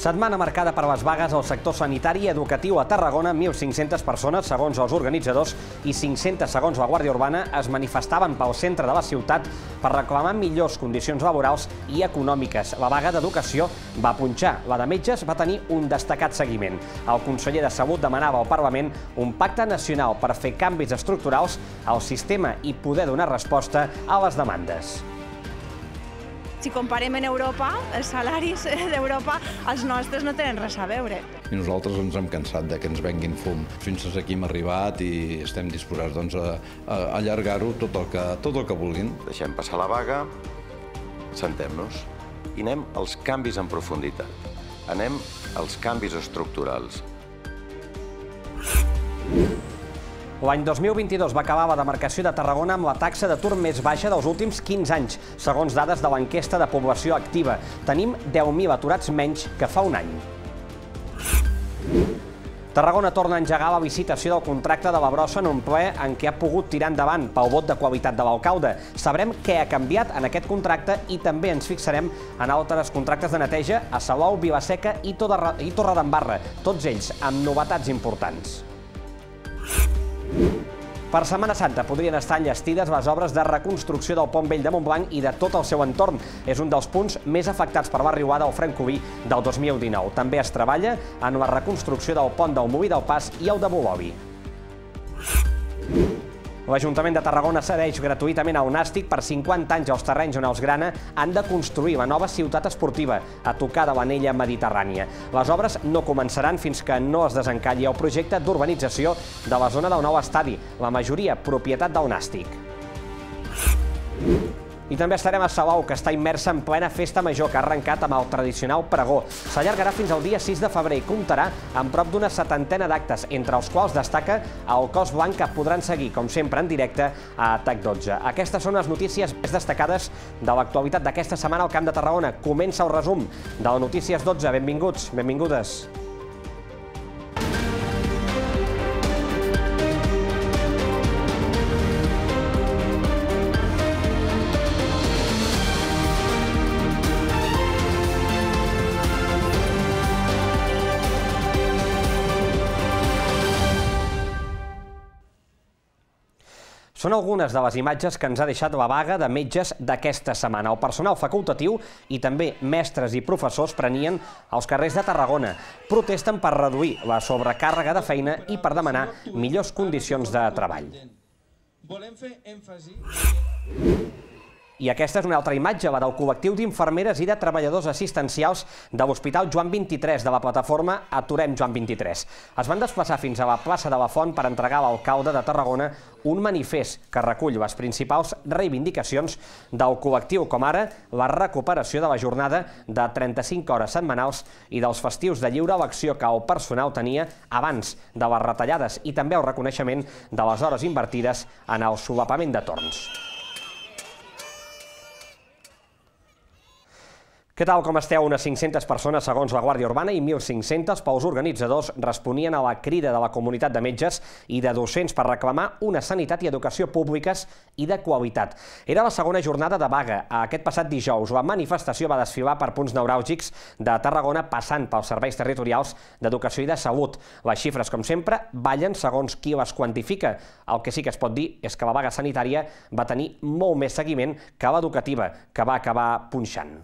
Setmana marcada per les vagues al sector sanitari i educatiu a Tarragona, 1.500 persones, segons els organitzadors, i 500, segons la Guàrdia Urbana, es manifestaven pel centre de la ciutat per reclamar millors condicions laborals i econòmiques. La vaga d'educació va punxar. La de metges va tenir un destacat seguiment. El conseller de Salut demanava al Parlament un pacte nacional per fer canvis estructurals al sistema i poder donar resposta a les demandes si comparem en Europa, els salaris d'Europa, els nostres no tenen res a veure. I nosaltres ens hem cansat de que ens venguin fum. Fins aquí hem arribat i estem disposats doncs, a, a allargar-ho tot, el que, tot el que vulguin. Deixem passar la vaga, sentem-nos i anem als canvis en profunditat. Anem als canvis estructurals. you. L'any 2022 va acabar la demarcació de Tarragona amb la taxa d'atur més baixa dels últims 15 anys, segons dades de l'enquesta de població activa. Tenim 10.000 aturats menys que fa un any. Tarragona torna a engegar la licitació del contracte de la brossa en un ple en què ha pogut tirar endavant pel vot de qualitat de l'alcalde. Sabrem què ha canviat en aquest contracte i també ens fixarem en altres contractes de neteja a Salou, Vilaseca i Torredembarra, tots ells amb novetats importants. Per Setmana Santa podrien estar enllestides les obres de reconstrucció del pont vell de Montblanc i de tot el seu entorn. És un dels punts més afectats per la riuada al Francoví del 2019. També es treballa en la reconstrucció del pont del Moví del Pas i el de Bolovi. L'Ajuntament de Tarragona cedeix gratuïtament a Unàstic per 50 anys els terrenys on els grana han de construir la nova ciutat esportiva a tocar de l'anella mediterrània. Les obres no començaran fins que no es desencalli el projecte d'urbanització de la zona del nou estadi, la majoria propietat d'Unàstic. Thank i també estarem a Salou, que està immersa en plena festa major que ha arrencat amb el tradicional pregó. S'allargarà fins al dia 6 de febrer i comptarà amb prop d'una setantena d'actes, entre els quals destaca el cos blanc que podran seguir, com sempre, en directe a TAC 12. Aquestes són les notícies més destacades de l'actualitat d'aquesta setmana al Camp de Tarragona. Comença el resum de la Notícies 12. Benvinguts, benvingudes. Són algunes de les imatges que ens ha deixat la vaga de metges d'aquesta setmana. El personal facultatiu i també mestres i professors prenien els carrers de Tarragona. Protesten per reduir la sobrecàrrega de feina i per demanar millors condicions de treball. Volem fer èmfasi... I aquesta és una altra imatge, la del col·lectiu d'infermeres i de treballadors assistencials de l'Hospital Joan 23 de la plataforma Aturem Joan 23. Es van desplaçar fins a la plaça de la Font per entregar a l'alcalde de Tarragona un manifest que recull les principals reivindicacions del col·lectiu, com ara la recuperació de la jornada de 35 hores setmanals i dels festius de lliure elecció que el personal tenia abans de les retallades i també el reconeixement de les hores invertides en el solapament de torns. Què tal, com esteu? Unes 500 persones, segons la Guàrdia Urbana, i 1.500 pels organitzadors responien a la crida de la comunitat de metges i de docents per reclamar una sanitat i educació públiques i de qualitat. Era la segona jornada de vaga. Aquest passat dijous, la manifestació va desfilar per punts neuràlgics de Tarragona passant pels serveis territorials d'educació i de salut. Les xifres, com sempre, ballen segons qui les quantifica. El que sí que es pot dir és que la vaga sanitària va tenir molt més seguiment que l'educativa, que va acabar punxant.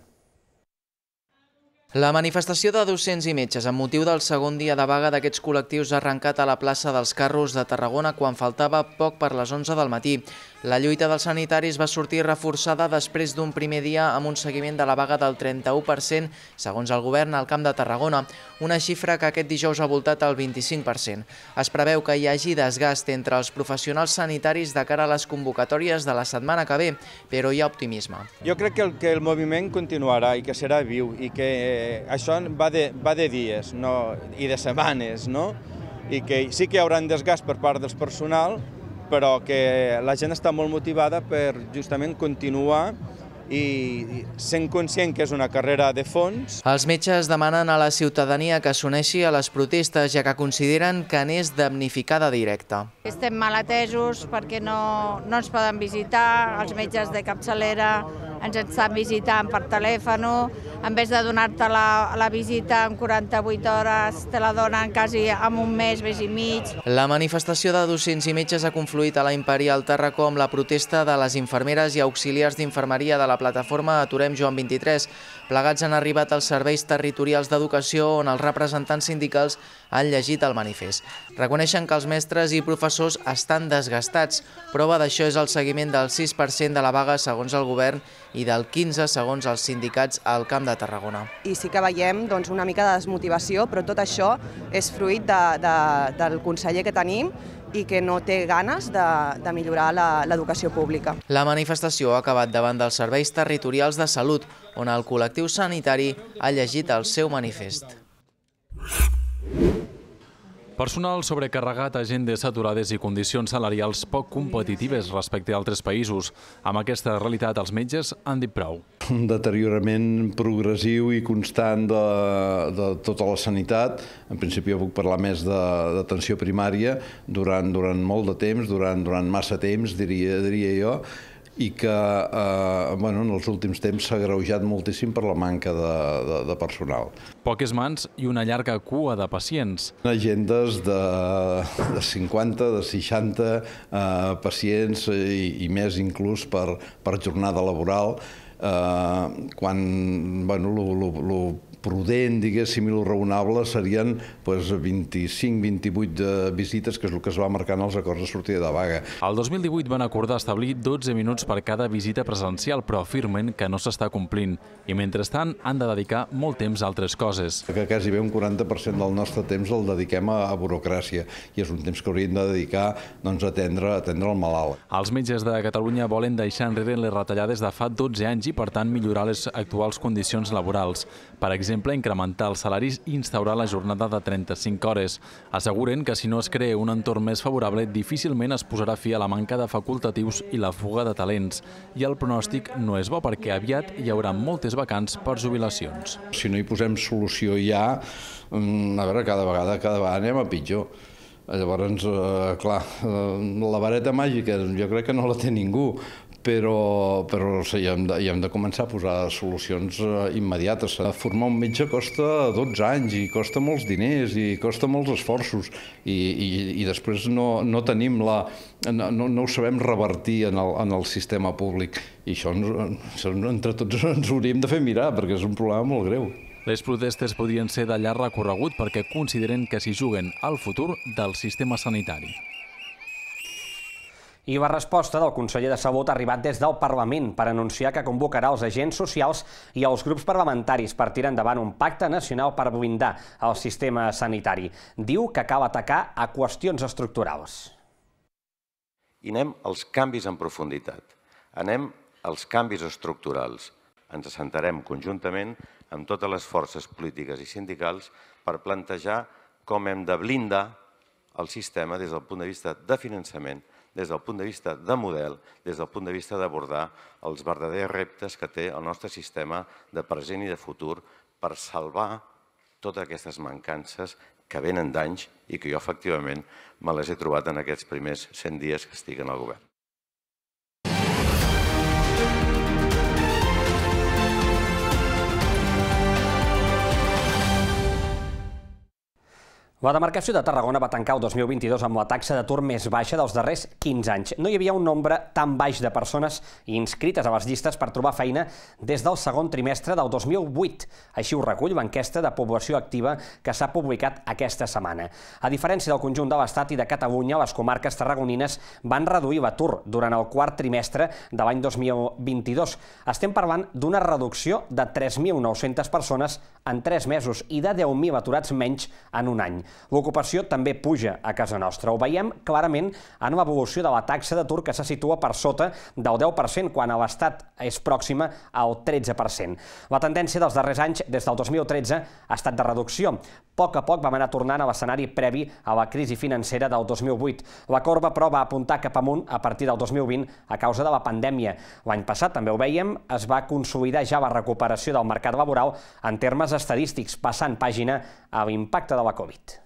La manifestació de docents i metges amb motiu del segon dia de vaga d'aquests col·lectius ha arrencat a la plaça dels Carros de Tarragona quan faltava poc per les 11 del matí. La lluita dels sanitaris va sortir reforçada després d'un primer dia amb un seguiment de la vaga del 31%, segons el govern, al Camp de Tarragona, una xifra que aquest dijous ha voltat al 25%. Es preveu que hi hagi desgast entre els professionals sanitaris de cara a les convocatòries de la setmana que ve, però hi ha optimisme. Jo crec que el, que el moviment continuarà i que serà viu i que eh, això va de, va de dies no, i de setmanes, no? i que sí que hi haurà desgast per part del personal, però que la gent està molt motivada per justament continuar i sent conscient que és una carrera de fons. Els metges demanen a la ciutadania que s'uneixi a les protestes, ja que consideren que n'és damnificada directa. Estem malatesos perquè no, no ens poden visitar, els metges de capçalera ens estan visitant per telèfon, en vez de donar-te la, la visita en 48 hores, te la donen quasi en un mes, mes i mig. La manifestació de docents i metges ha confluït a la Imperial Terracó amb la protesta de les infermeres i auxiliars d'infermeria de la la plataforma Aturem Joan 23. Plegats han arribat als serveis territorials d'educació on els representants sindicals han llegit el manifest. Reconeixen que els mestres i professors estan desgastats. Prova d'això és el seguiment del 6% de la vaga segons el govern i del 15% segons els sindicats al Camp de Tarragona. I sí que veiem doncs, una mica de desmotivació, però tot això és fruit de, de, del conseller que tenim i que no té ganes de, de millorar l'educació pública. La manifestació ha acabat davant dels serveis territorials de salut, on el col·lectiu sanitari ha llegit el seu manifest. Personal sobrecarregat, agendes saturades i condicions salarials poc competitives respecte a altres països. Amb aquesta realitat, els metges han dit prou. Un deteriorament progressiu i constant de, de tota la sanitat. En principi jo puc parlar més d'atenció primària durant, durant molt de temps, durant, durant massa temps, diria, diria jo, i que eh, bueno, en els últims temps s'ha greujat moltíssim per la manca de, de, de personal. Poques mans i una llarga cua de pacients. Agendes de, de 50, de 60 eh, pacients i, i més inclús per, per jornada laboral, eh, quan bueno, lo, lo, lo prudent, diguéssim, i el raonable serien pues, 25-28 de eh, visites, que és el que es va en els acords de sortida de vaga. El 2018 van acordar establir 12 minuts per cada visita presencial, però afirmen que no s'està complint i, mentrestant, han de dedicar molt temps a altres coses. Que quasi bé un 40% del nostre temps el dediquem a, a burocràcia i és un temps que hauríem de dedicar doncs, a atendre, a atendre el malalt. Els metges de Catalunya volen deixar enrere les retallades de fa 12 anys i, per tant, millorar les actuals condicions laborals. Per exemple, incrementar els salaris i instaurar la jornada de 35 hores. Asseguren que si no es crea un entorn més favorable, difícilment es posarà fi a la manca de facultatius i la fuga de talents. I el pronòstic no és bo perquè aviat hi haurà moltes vacants per jubilacions. Si no hi posem solució ja, mm, a veure, cada vegada, anem a pitjor. Llavors, eh, clar, eh, la vareta màgica jo crec que no la té ningú, però, però o sigui, hem, de, hi hem de començar a posar solucions eh, immediates. Formar un metge costa 12 anys i costa molts diners i costa molts esforços i, i, i després no, no tenim la... No, no ho sabem revertir en el, en el sistema públic i això, ens, això entre tots ens hauríem de fer mirar perquè és un problema molt greu. Les protestes podrien ser de llarg recorregut perquè consideren que s'hi juguen al futur del sistema sanitari. I la resposta del conseller de Salut ha arribat des del Parlament per anunciar que convocarà els agents socials i els grups parlamentaris per tirar endavant un pacte nacional per blindar el sistema sanitari. Diu que cal atacar a qüestions estructurals. I anem als canvis en profunditat. Anem als canvis estructurals. Ens assentarem conjuntament amb totes les forces polítiques i sindicals per plantejar com hem de blindar el sistema des del punt de vista de finançament, des del punt de vista de model, des del punt de vista d'abordar els verdaders reptes que té el nostre sistema de present i de futur per salvar totes aquestes mancances que venen d'anys i que jo efectivament me les he trobat en aquests primers 100 dies que estic en el govern. La demarcació de Tarragona va tancar el 2022 amb la taxa d'atur més baixa dels darrers 15 anys. No hi havia un nombre tan baix de persones inscrites a les llistes per trobar feina des del segon trimestre del 2008. Així ho recull l'enquesta de població activa que s'ha publicat aquesta setmana. A diferència del conjunt de l'Estat i de Catalunya, les comarques tarragonines van reduir l'atur durant el quart trimestre de l'any 2022. Estem parlant d'una reducció de 3.900 persones en 3 mesos i de 10.000 aturats menys en un any. L'ocupació també puja a casa nostra. Ho veiem clarament en l'evolució de la taxa d'atur que se situa per sota del 10%, quan a l'Estat és pròxima al 13%. La tendència dels darrers anys, des del 2013, ha estat de reducció. A poc a poc vam anar tornant a l'escenari previ a la crisi financera del 2008. La corba, però, va apuntar cap amunt a partir del 2020 a causa de la pandèmia. L'any passat, també ho veiem, es va consolidar ja la recuperació del mercat laboral en termes estadístics, passant pàgina a l'impacte de la Covid.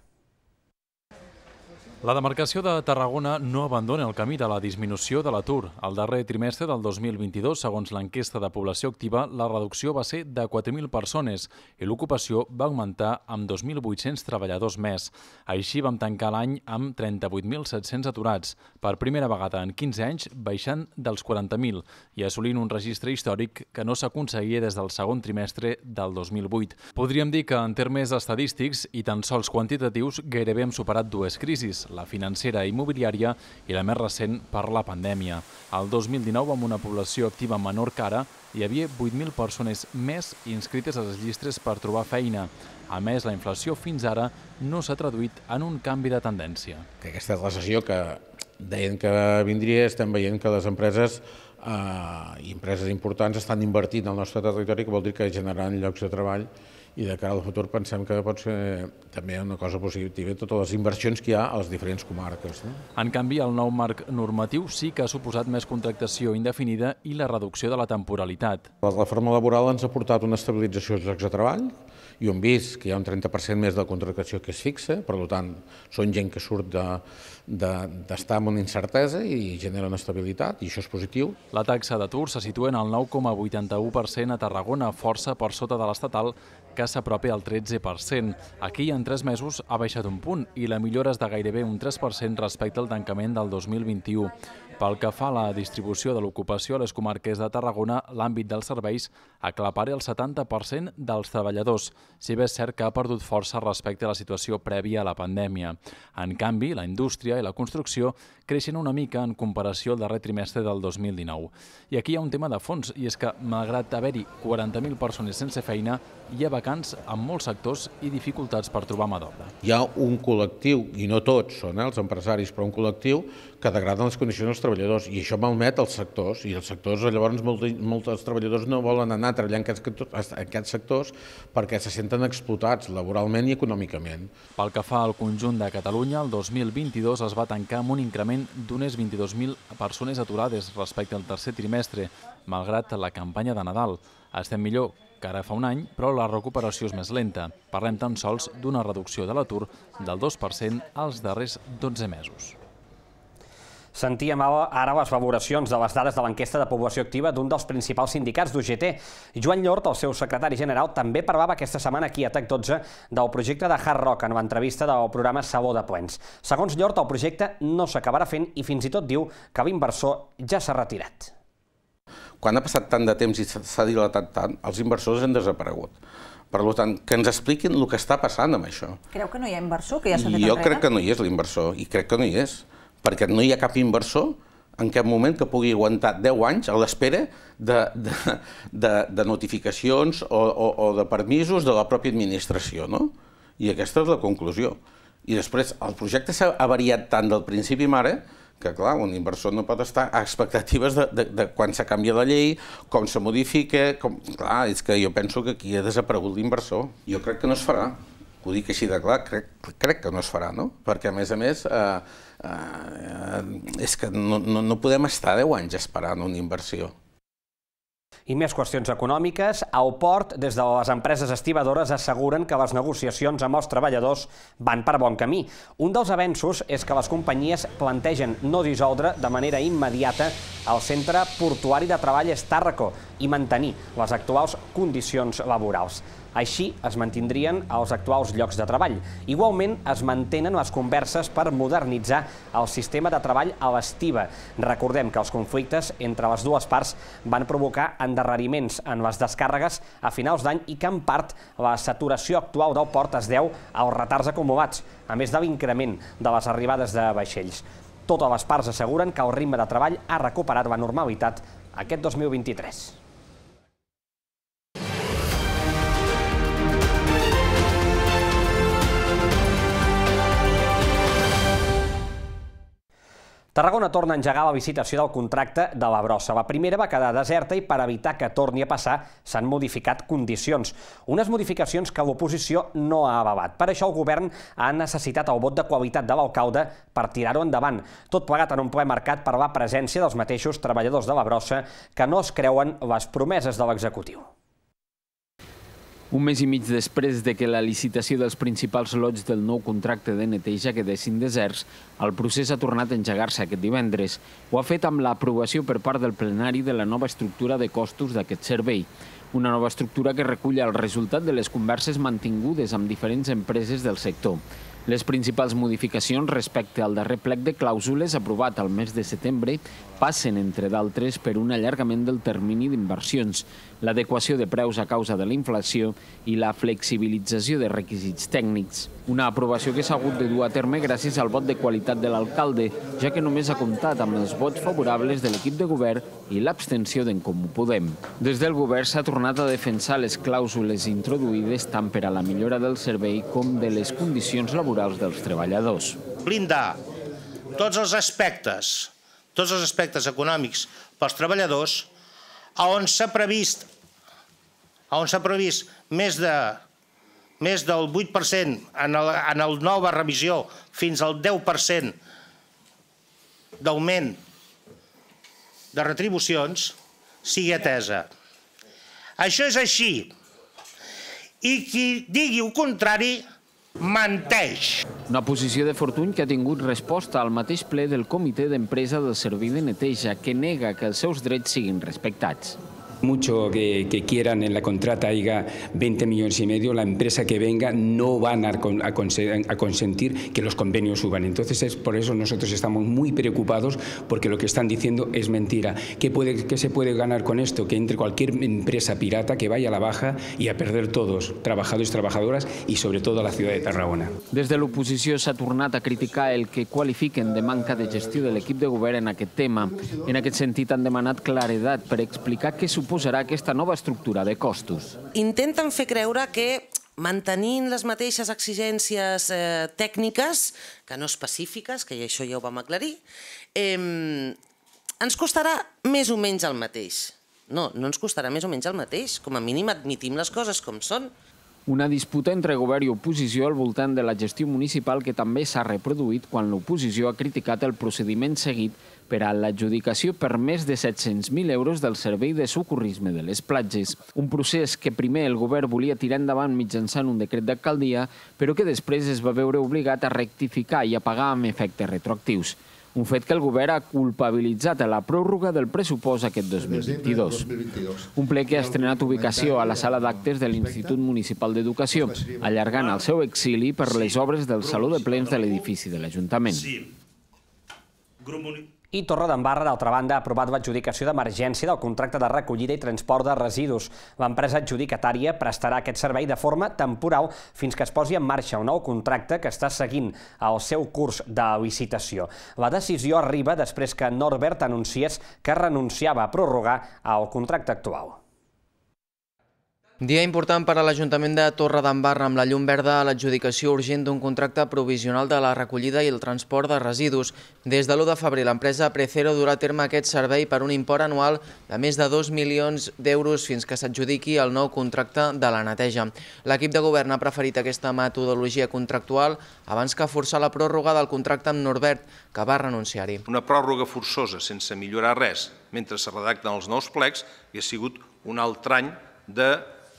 La demarcació de Tarragona no abandona el camí de la disminució de l'atur. Al darrer trimestre del 2022, segons l'enquesta de població activa, la reducció va ser de 4.000 persones i l'ocupació va augmentar amb 2.800 treballadors més. Així vam tancar l'any amb 38.700 aturats, per primera vegada en 15 anys baixant dels 40.000 i assolint un registre històric que no s'aconseguia des del segon trimestre del 2008. Podríem dir que en termes estadístics i tan sols quantitatius gairebé hem superat dues crisis, la financera i immobiliària i la més recent per la pandèmia. El 2019, amb una població activa menor que ara, hi havia 8.000 persones més inscrites a les llistres per trobar feina. A més, la inflació fins ara no s'ha traduït en un canvi de tendència. Aquesta és la sessió que deien que vindria, estem veient que les empreses eh, i empreses importants estan invertint al nostre territori, que vol dir que generaran llocs de treball i de cara al futur pensem que pot ser eh, també una cosa positiva totes les inversions que hi ha a les diferents comarques. No? En canvi, el nou marc normatiu sí que ha suposat més contractació indefinida i la reducció de la temporalitat. La reforma laboral ens ha portat una estabilització dels llocs de treball i on vist que hi ha un 30% més de contractació que es fixa, per tant, són gent que surt d'estar de, de, amb una incertesa i genera una estabilitat, i això és positiu. La taxa d'atur se situa en el 9,81% a Tarragona, força per sota de l'estatal, que s'apropi al 13%. Aquí, en tres mesos, ha baixat un punt i la millora és de gairebé un 3% respecte al tancament del 2021. Pel que fa a la distribució de l'ocupació a les comarques de Tarragona, l'àmbit dels serveis aclapara el 70% dels treballadors, si bé és cert que ha perdut força respecte a la situació prèvia a la pandèmia. En canvi, la indústria i la construcció creixen una mica en comparació al darrer trimestre del 2019. I aquí hi ha un tema de fons, i és que, malgrat haver-hi 40.000 persones sense feina, hi ha vacants en molts sectors i dificultats per trobar mà d'obra. Hi ha un col·lectiu, i no tots són eh, els empresaris, però un col·lectiu que degraden les condicions dels treballadors i això malmet els sectors i els sectors llavors molts, molts treballadors no volen anar a treballar en aquests, en aquests sectors perquè se senten explotats laboralment i econòmicament. Pel que fa al conjunt de Catalunya, el 2022 es va tancar amb un increment d'unes 22.000 persones aturades respecte al tercer trimestre, malgrat la campanya de Nadal. Estem millor que ara fa un any, però la recuperació és més lenta. Parlem tan sols d'una reducció de l'atur del 2% als darrers 12 mesos. Sentíem ara les valoracions de les dades de l'enquesta de població activa d'un dels principals sindicats d'UGT. Joan Llort, el seu secretari general, també parlava aquesta setmana aquí a TAC12 del projecte de Hard Rock en l'entrevista del programa Sabó de Plens. Segons Llort, el projecte no s'acabarà fent i fins i tot diu que l'inversor ja s'ha retirat. Quan ha passat tant de temps i s'ha dilatat tant, els inversors han desaparegut. Per tant, que ens expliquin el que està passant amb això. Creu que no hi ha inversor? Que ja s'ha fet Jo crec que no hi és l'inversor i crec que no hi és perquè no hi ha cap inversor en cap moment que pugui aguantar 10 anys a l'espera de, de, de, de notificacions o, o, o de permisos de la pròpia administració. No? I aquesta és la conclusió. I després, el projecte s'ha variat tant del principi mare que, clar, un inversor no pot estar a expectatives de, de, de quan se canvia la llei, com se modifica... Com... Clar, és que jo penso que aquí ha desaparegut l'inversor. Jo crec que no es farà ho dic així de clar, crec, crec que no es farà, no? Perquè, a més a més, eh, eh, és que no, no, no podem estar 10 anys esperant una inversió. I més qüestions econòmiques. Al port, des de les empreses estibadores asseguren que les negociacions amb els treballadors van per bon camí. Un dels avenços és que les companyies plantegen no dissoldre de manera immediata el Centre Portuari de Treball Estàrraco i mantenir les actuals condicions laborals. Així es mantindrien els actuals llocs de treball. Igualment, es mantenen les converses per modernitzar el sistema de treball a l'estiva. Recordem que els conflictes entre les dues parts van provocar endarreriments en les descàrregues a finals d'any i que, en part, la saturació actual del port es deu als retards acumulats, a més de l'increment de les arribades de vaixells. Totes les parts asseguren que el ritme de treball ha recuperat la normalitat aquest 2023. Tarragona torna a engegar la licitació del contracte de la brossa. La primera va quedar deserta i per evitar que torni a passar s'han modificat condicions. Unes modificacions que l'oposició no ha avalat. Per això el govern ha necessitat el vot de qualitat de l'alcalde per tirar-ho endavant. Tot plegat en un ple marcat per la presència dels mateixos treballadors de la brossa que no es creuen les promeses de l'executiu. Un mes i mig després de que la licitació dels principals lots del nou contracte de neteja quedessin deserts, el procés ha tornat a engegar-se aquest divendres. Ho ha fet amb l'aprovació per part del plenari de la nova estructura de costos d'aquest servei. Una nova estructura que recull el resultat de les converses mantingudes amb diferents empreses del sector. Les principals modificacions respecte al darrer plec de clàusules aprovat al mes de setembre passen, entre d'altres, per un allargament del termini d'inversions l'adequació de preus a causa de la inflació i la flexibilització de requisits tècnics. Una aprovació que s'ha hagut de dur a terme gràcies al vot de qualitat de l'alcalde, ja que només ha comptat amb els vots favorables de l'equip de govern i l'abstenció d'en Comú Podem. Des del govern s'ha tornat a defensar les clàusules introduïdes tant per a la millora del servei com de les condicions laborals dels treballadors. Blindar tots els aspectes, tots els aspectes econòmics pels treballadors, on s'ha previst on s'ha previst més de més del 8% en, el, en el nova revisió fins al 10% d'augment de retribucions sigui atesa. Això és així. I qui digui el contrari menteix. Una posició de Fortuny que ha tingut resposta al mateix ple del Comitè d'Empresa del Servei de Neteja, que nega que els seus drets siguin respectats. mucho que, que, quieran en la contrata haya 20 millones y medio, la empresa que venga no van a, consentir que los convenios suban. Entonces es por eso nosotros estamos muy preocupados porque lo que están diciendo es mentira. ¿Qué, puede, qué se puede ganar con esto? Que entre cualquier empresa pirata que vaya a la baja y a perder todos, trabajadores, trabajadoras y sobre todo a la ciudad de Tarragona. Desde se ha tornado a criticar el que cualifiquen de manca de gestión del equipo de gobierno en aquel tema. En aquel sentido han demandado claridad para explicar qué su suposarà aquesta nova estructura de costos? Intenten fer creure que mantenint les mateixes exigències eh, tècniques, que no específiques, que això ja ho vam aclarir, eh, ens costarà més o menys el mateix. No, no ens costarà més o menys el mateix. Com a mínim admitim les coses com són. Una disputa entre govern i oposició al voltant de la gestió municipal que també s'ha reproduït quan l'oposició ha criticat el procediment seguit per a l'adjudicació per més de 700.000 euros del Servei de Socorrisme de les Platges. Un procés que primer el govern volia tirar endavant mitjançant un decret d'alcaldia, però que després es va veure obligat a rectificar i a pagar amb efectes retroactius un fet que el govern ha culpabilitzat a la pròrroga del pressupost aquest 2022. Un ple que ha estrenat ubicació a la sala d'actes de l'Institut Municipal d'Educació, allargant el seu exili per les obres del Saló de Plens de l'edifici de l'Ajuntament. Municipal i Torredembarra, d'altra banda, ha aprovat l'adjudicació d'emergència del contracte de recollida i transport de residus. L'empresa adjudicatària prestarà aquest servei de forma temporal fins que es posi en marxa un nou contracte que està seguint el seu curs de licitació. La decisió arriba després que Norbert anunciés que renunciava a prorrogar el contracte actual. Dia important per a l'Ajuntament de Torredembarra amb la llum verda a l'adjudicació urgent d'un contracte provisional de la recollida i el transport de residus. Des de l'1 de febrer, l'empresa Precero durà a terme aquest servei per un import anual de més de 2 milions d'euros fins que s'adjudiqui el nou contracte de la neteja. L'equip de govern ha preferit aquesta metodologia contractual abans que forçar la pròrroga del contracte amb Norbert, que va renunciar-hi. Una pròrroga forçosa sense millorar res mentre se redacten els nous plecs ha sigut un altre any de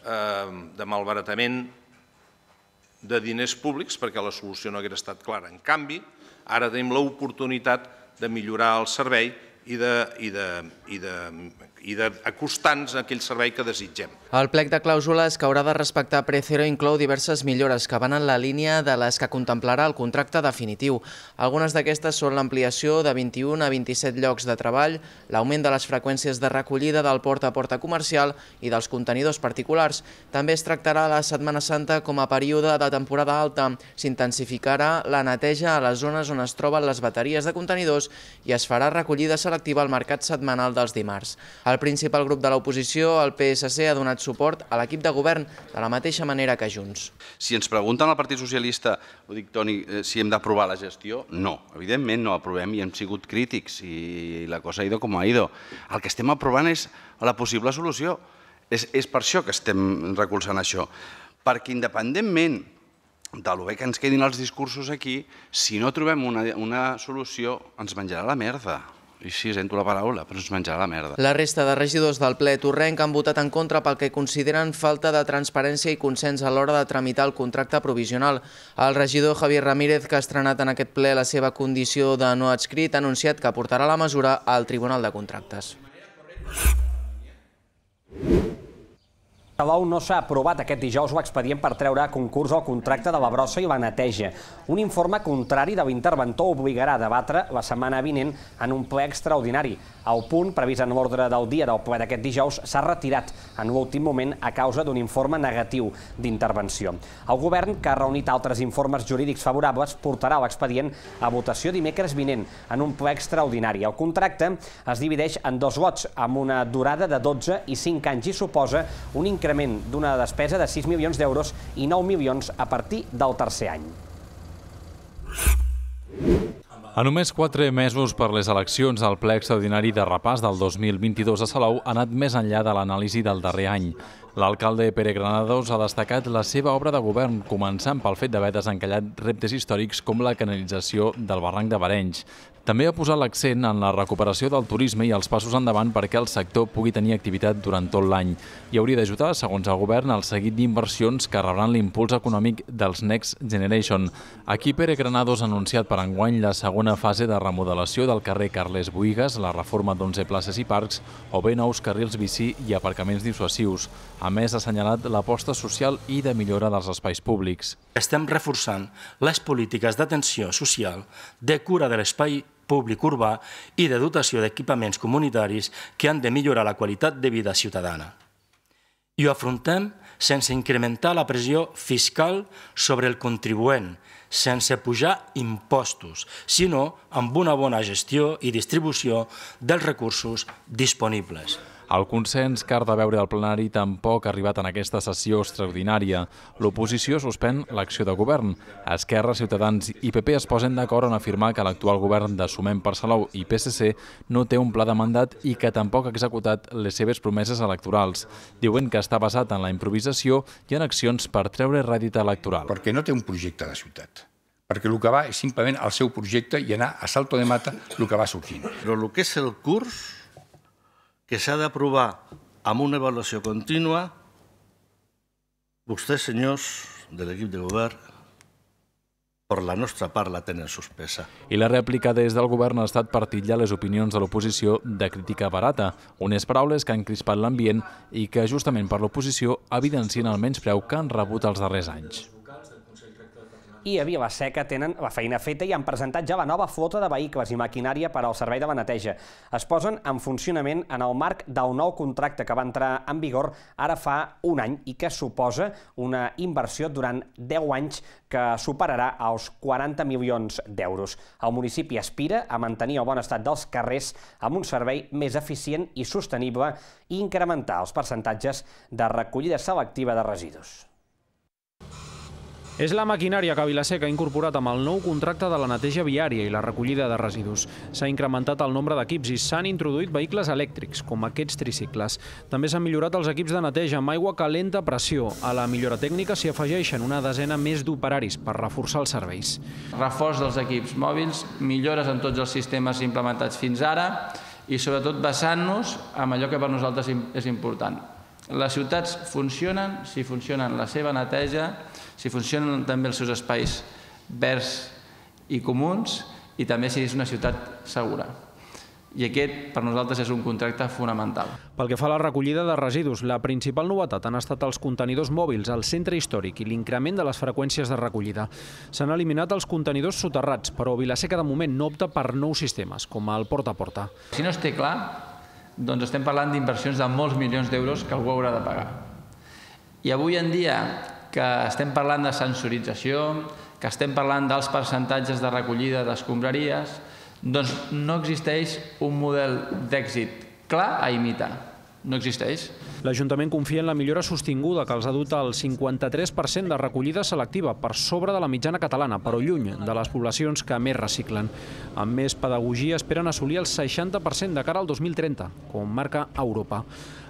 Ehm, de malbaratament de diners públics, perquè la solució no hauria estat clara. En canvi, ara tenim l'oportunitat de millorar el servei i de, i de, i de i d'acostar-nos a aquell servei que desitgem. El plec de clàusules que haurà de respectar Precero inclou diverses millores que van en la línia de les que contemplarà el contracte definitiu. Algunes d'aquestes són l'ampliació de 21 a 27 llocs de treball, l'augment de les freqüències de recollida del porta a porta comercial i dels contenidors particulars. També es tractarà la Setmana Santa com a període de temporada alta. S'intensificarà la neteja a les zones on es troben les bateries de contenidors i es farà recollida selectiva al mercat setmanal dels dimarts. El principal grup de l'oposició, el PSC, ha donat suport a l'equip de govern de la mateixa manera que Junts. Si ens pregunten al Partit Socialista, ho dic, Toni, eh, si hem d'aprovar la gestió, no. Evidentment no aprovem i hem sigut crítics i la cosa ha ido com ha ido. El que estem aprovant és la possible solució. És, és per això que estem recolzant això. Perquè independentment de lo bé que ens quedin els discursos aquí, si no trobem una, una solució ens menjarà la merda. I sí, sento la paraula, però ens menjarà la merda. La resta de regidors del ple torrenc han votat en contra pel que consideren falta de transparència i consens a l'hora de tramitar el contracte provisional. El regidor Javier Ramírez, que ha estrenat en aquest ple la seva condició de no adscrit, ha anunciat que portarà la mesura al Tribunal de Contractes. Salou no s'ha aprovat aquest dijous l'expedient per treure a concurs el contracte de la brossa i la neteja. Un informe contrari de l'interventor obligarà a debatre la setmana vinent en un ple extraordinari. El punt, previst en l'ordre del dia del ple d'aquest dijous, s'ha retirat en l'últim moment a causa d'un informe negatiu d'intervenció. El govern, que ha reunit altres informes jurídics favorables, portarà l'expedient a votació dimecres vinent en un ple extraordinari. El contracte es divideix en dos lots, amb una durada de 12 i 5 anys i suposa un increment increment d'una despesa de 6 milions d'euros i 9 milions a partir del tercer any. A només quatre mesos per les eleccions, el ple extraordinari de repàs del 2022 a Salou ha anat més enllà de l'anàlisi del darrer any. L'alcalde Pere Granados ha destacat la seva obra de govern, començant pel fet d'haver desencallat reptes històrics com la canalització del barranc de Barenys. També ha posat l'accent en la recuperació del turisme i els passos endavant perquè el sector pugui tenir activitat durant tot l'any i hauria d'ajudar, segons el govern, el seguit d'inversions que rebran l'impuls econòmic dels Next Generation. Aquí Pere Granados ha anunciat per enguany la segona fase de remodelació del carrer Carles Buigas, la reforma d'11 places i parcs o bé nous carrils bici i aparcaments dissuasius. A més, ha assenyalat l'aposta social i de millora dels espais públics. Estem reforçant les polítiques d'atenció social, de cura de l'espai públic urbà i de dotació d'equipaments comunitaris que han de millorar la qualitat de vida ciutadana. I ho afrontem sense incrementar la pressió fiscal sobre el contribuent, sense pujar impostos, sinó amb una bona gestió i distribució dels recursos disponibles. El consens que ha de veure del plenari tampoc ha arribat en aquesta sessió extraordinària. L'oposició suspèn l'acció de govern. Esquerra, Ciutadans i PP es posen d'acord en afirmar que l'actual govern de Sumem per Salou i PSC no té un pla de mandat i que tampoc ha executat les seves promeses electorals. Diuen que està basat en la improvisació i en accions per treure rèdit electoral. Perquè no té un projecte de ciutat perquè el que va és simplement el seu projecte i anar a salto de mata el que va sortint. Però el que és el curs que s'ha d'aprovar amb una avaluació contínua, vostès, senyors de l'equip de govern, per la nostra part la tenen suspesa. I la rèplica des del govern ha estat partillar les opinions de l'oposició de crítica barata, unes paraules que han crispat l'ambient i que justament per l'oposició evidencien el menyspreu que han rebut els darrers anys i a Vilaseca tenen la feina feta i han presentat ja la nova flota de vehicles i maquinària per al servei de la neteja. Es posen en funcionament en el marc del nou contracte que va entrar en vigor ara fa un any i que suposa una inversió durant 10 anys que superarà els 40 milions d'euros. El municipi aspira a mantenir el bon estat dels carrers amb un servei més eficient i sostenible i incrementar els percentatges de recollida selectiva de residus. És la maquinària que Vilaseca ha incorporat amb el nou contracte de la neteja viària i la recollida de residus. S'ha incrementat el nombre d'equips i s'han introduït vehicles elèctrics, com aquests tricicles. També s'han millorat els equips de neteja amb aigua calenta a pressió. A la millora tècnica s'hi afegeixen una desena més d'operaris per reforçar els serveis. Reforç dels equips mòbils, millores en tots els sistemes implementats fins ara i sobretot basant-nos en allò que per nosaltres és important, les ciutats funcionen si funcionen la seva neteja, si funcionen també els seus espais verds i comuns i també si és una ciutat segura. I aquest, per nosaltres, és un contracte fonamental. Pel que fa a la recollida de residus, la principal novetat han estat els contenidors mòbils al centre històric i l'increment de les freqüències de recollida. S'han eliminat els contenidors soterrats, però Vilaseca de moment no opta per nous sistemes, com el porta a porta. Si no es té clar, doncs estem parlant d'inversions de molts milions d'euros que algú haurà de pagar. I avui en dia, que estem parlant de sensorització, que estem parlant dels percentatges de recollida d'escombraries, doncs no existeix un model d'èxit clar a imitar no existeix. L'Ajuntament confia en la millora sostinguda que els ha dut al 53% de recollida selectiva per sobre de la mitjana catalana, però lluny de les poblacions que més reciclen. Amb més pedagogia esperen assolir el 60% de cara al 2030, com marca Europa.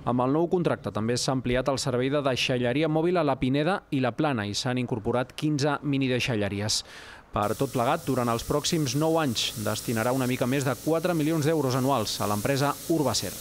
Amb el nou contracte també s'ha ampliat el servei de deixalleria mòbil a la Pineda i la Plana i s'han incorporat 15 minideixalleries. Per tot plegat, durant els pròxims 9 anys destinarà una mica més de 4 milions d'euros anuals a l'empresa Urbacer.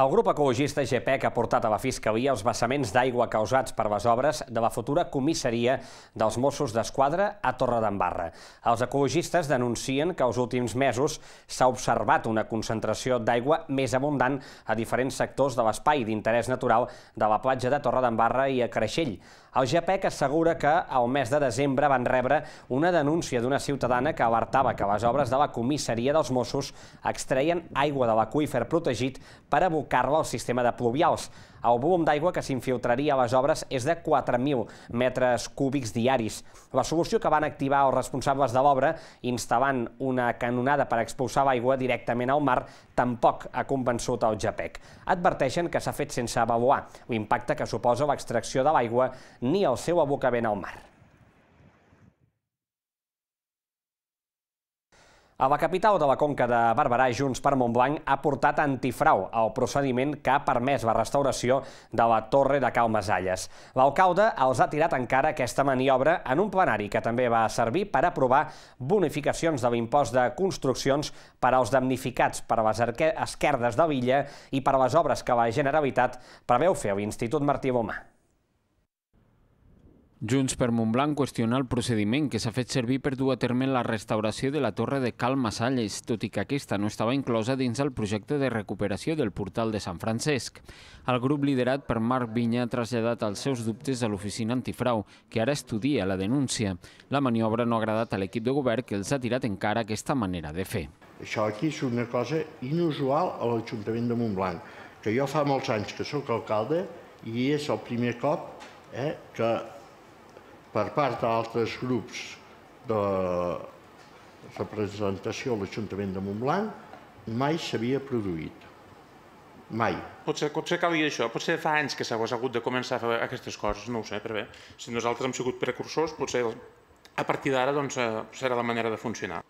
El grup ecologista GPEC ha portat a la Fiscalia els vessaments d'aigua causats per les obres de la futura comissaria dels Mossos d'Esquadra a Torredembarra. Els ecologistes denuncien que els últims mesos s'ha observat una concentració d'aigua més abundant a diferents sectors de l'espai d'interès natural de la platja de Torredembarra i a Creixell. El GPEC assegura que al mes de desembre van rebre una denúncia d'una ciutadana que alertava que les obres de la comissaria dels Mossos extreien aigua de l'aquífer protegit per abocar-la al sistema de pluvials. El volum d'aigua que s'infiltraria a les obres és de 4.000 metres cúbics diaris. La solució que van activar els responsables de l'obra, instal·lant una canonada per expulsar l'aigua directament al mar, tampoc ha convençut el JAPEC. Adverteixen que s'ha fet sense avaluar l'impacte que suposa l'extracció de l'aigua ni el seu abocament al mar. A la capital de la Conca de Barberà, Junts per Montblanc ha portat antifrau al procediment que ha permès la restauració de la Torre de Cal Masalles. L'alcalde els ha tirat encara aquesta maniobra en un plenari que també va servir per aprovar bonificacions de l'impost de construccions per als damnificats per a les esquerdes de l'illa i per a les obres que la Generalitat preveu fer a l'Institut Martí Bomà. Junts per Montblanc qüestiona el procediment que s'ha fet servir per dur a terme la restauració de la torre de Cal Massalles, tot i que aquesta no estava inclosa dins el projecte de recuperació del portal de Sant Francesc. El grup liderat per Marc Vinyà ha traslladat els seus dubtes a l'oficina antifrau, que ara estudia la denúncia. La maniobra no ha agradat a l'equip de govern que els ha tirat en cara aquesta manera de fer. Això aquí és una cosa inusual a l'Ajuntament de Montblanc, que jo fa molts anys que sóc alcalde i és el primer cop eh, que per part d'altres grups de representació a l'Ajuntament de Montblanc mai s'havia produït. Mai. Potser, potser calia això, potser fa anys que s'ha hagut de començar a fer aquestes coses, no ho sé, però bé, si nosaltres hem sigut precursors, potser a partir d'ara doncs, eh, serà la manera de funcionar.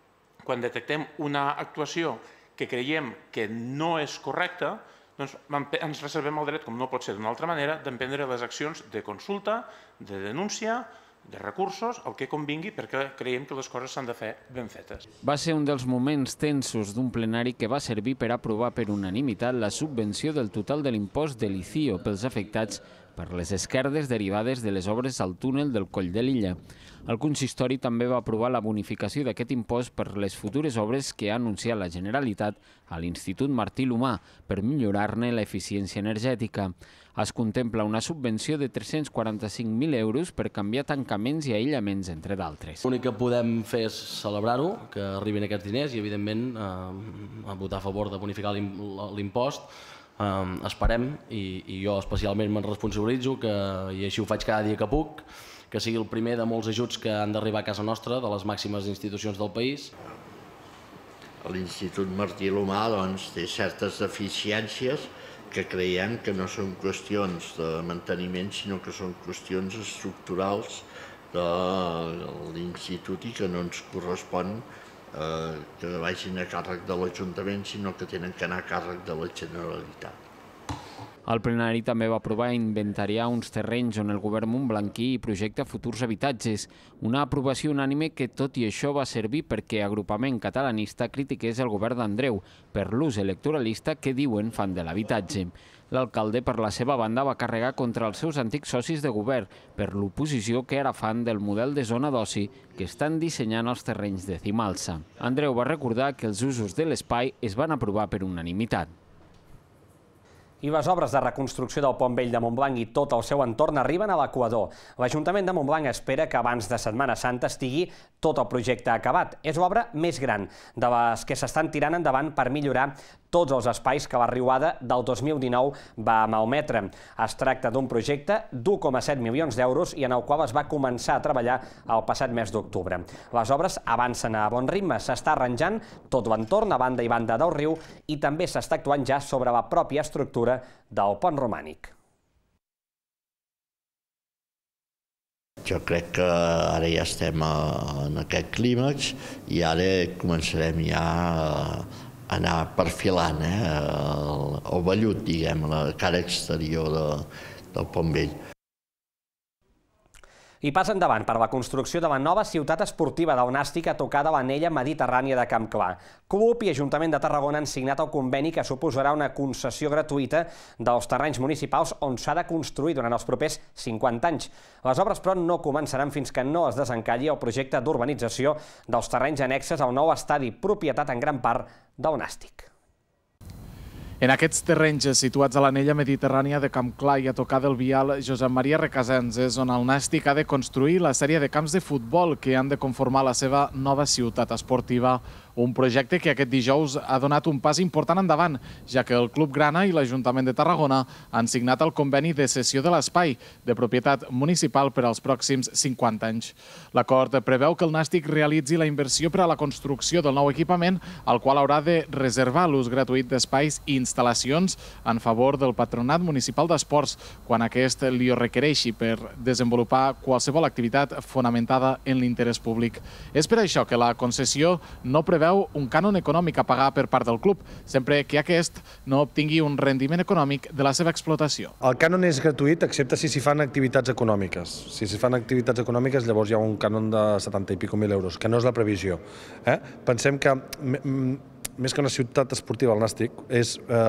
Quan detectem una actuació que creiem que no és correcta, doncs ens reservem el dret, com no pot ser d'una altra manera, d'emprendre les accions de consulta, de denúncia, de recursos, el que convingui, perquè creiem que les coses s'han de fer ben fetes. Va ser un dels moments tensos d'un plenari que va servir per aprovar per unanimitat la subvenció del total de l'impost de l'ICIO pels afectats per les esquerdes derivades de les obres al túnel del Coll de l'Illa. El consistori també va aprovar la bonificació d'aquest impost per les futures obres que ha anunciat la Generalitat a l'Institut Martí Lomà per millorar-ne l'eficiència energètica. Es contempla una subvenció de 345.000 euros per canviar tancaments i aïllaments, entre d'altres. L'únic que podem fer és celebrar-ho, que arribin aquests diners i, evidentment, eh, votar a favor de bonificar l'impost Um, esperem, i, i jo especialment me'n responsabilitzo, que, i així ho faig cada dia que puc, que sigui el primer de molts ajuts que han d'arribar a casa nostra, de les màximes institucions del país. L'Institut Martí Lomà doncs, té certes deficiències que creiem que no són qüestions de manteniment, sinó que són qüestions estructurals de l'institut i que no ens correspon eh, que vagin a càrrec de l'Ajuntament, sinó que tenen que anar a càrrec de la Generalitat. El plenari també va aprovar inventariar uns terrenys on el govern montblanquí projecta futurs habitatges, una aprovació unànime que, tot i això, va servir perquè agrupament catalanista critiqués el govern d'Andreu per l'ús electoralista que diuen fan de l'habitatge. L'alcalde, per la seva banda, va carregar contra els seus antics socis de govern per l'oposició que era fan del model de zona d'oci que estan dissenyant els terrenys de Cimalsa. Andreu va recordar que els usos de l'espai es van aprovar per unanimitat. I les obres de reconstrucció del Pont Vell de Montblanc i tot el seu entorn arriben a l'Equador. L'Ajuntament de Montblanc espera que abans de Setmana Santa estigui tot el projecte acabat. És l'obra més gran de les que s'estan tirant endavant per millorar tots els espais que la riuada del 2019 va malmetre. Es tracta d'un projecte d'1,7 milions d'euros i en el qual es va començar a treballar el passat mes d'octubre. Les obres avancen a bon ritme, s'està arranjant tot l'entorn a banda i banda del riu i també s'està actuant ja sobre la pròpia estructura del pont romànic. Jo crec que ara ja estem en aquest clímax i ara començarem ja anar perfilant eh, el, el vellut, diguem, la cara exterior de, del Pont Vell. I pas endavant per la construcció de la nova ciutat esportiva del Nàstic a tocar de l'anella mediterrània de Camp Clar. Club i Ajuntament de Tarragona han signat el conveni que suposarà una concessió gratuïta dels terrenys municipals on s'ha de construir durant els propers 50 anys. Les obres, però, no començaran fins que no es desencalli el projecte d'urbanització dels terrenys anexes al nou estadi, propietat en gran part del Nàstic. En aquests terrenys situats a l'anella mediterrània de Camp Clar i a tocar del Vial, Josep Maria Recasens és on el Nàstic ha de construir la sèrie de camps de futbol que han de conformar la seva nova ciutat esportiva. Un projecte que aquest dijous ha donat un pas important endavant, ja que el Club Grana i l'Ajuntament de Tarragona han signat el conveni de cessió de l'espai de propietat municipal per als pròxims 50 anys. L'acord preveu que el Nàstic realitzi la inversió per a la construcció del nou equipament, al qual haurà de reservar l'ús gratuït d'espais i instal·lacions en favor del Patronat Municipal d'Esports, quan aquest li ho requereixi per desenvolupar qualsevol activitat fonamentada en l'interès públic. És per això que la concessió no preveu preveu un cànon econòmic a pagar per part del club, sempre que aquest no obtingui un rendiment econòmic de la seva explotació. El cànon és gratuït excepte si s'hi fan activitats econòmiques. Si s'hi fan activitats econòmiques llavors hi ha un cànon de 70 i pico mil euros, que no és la previsió. Eh? Pensem que més que una ciutat esportiva, el Nàstic, és eh,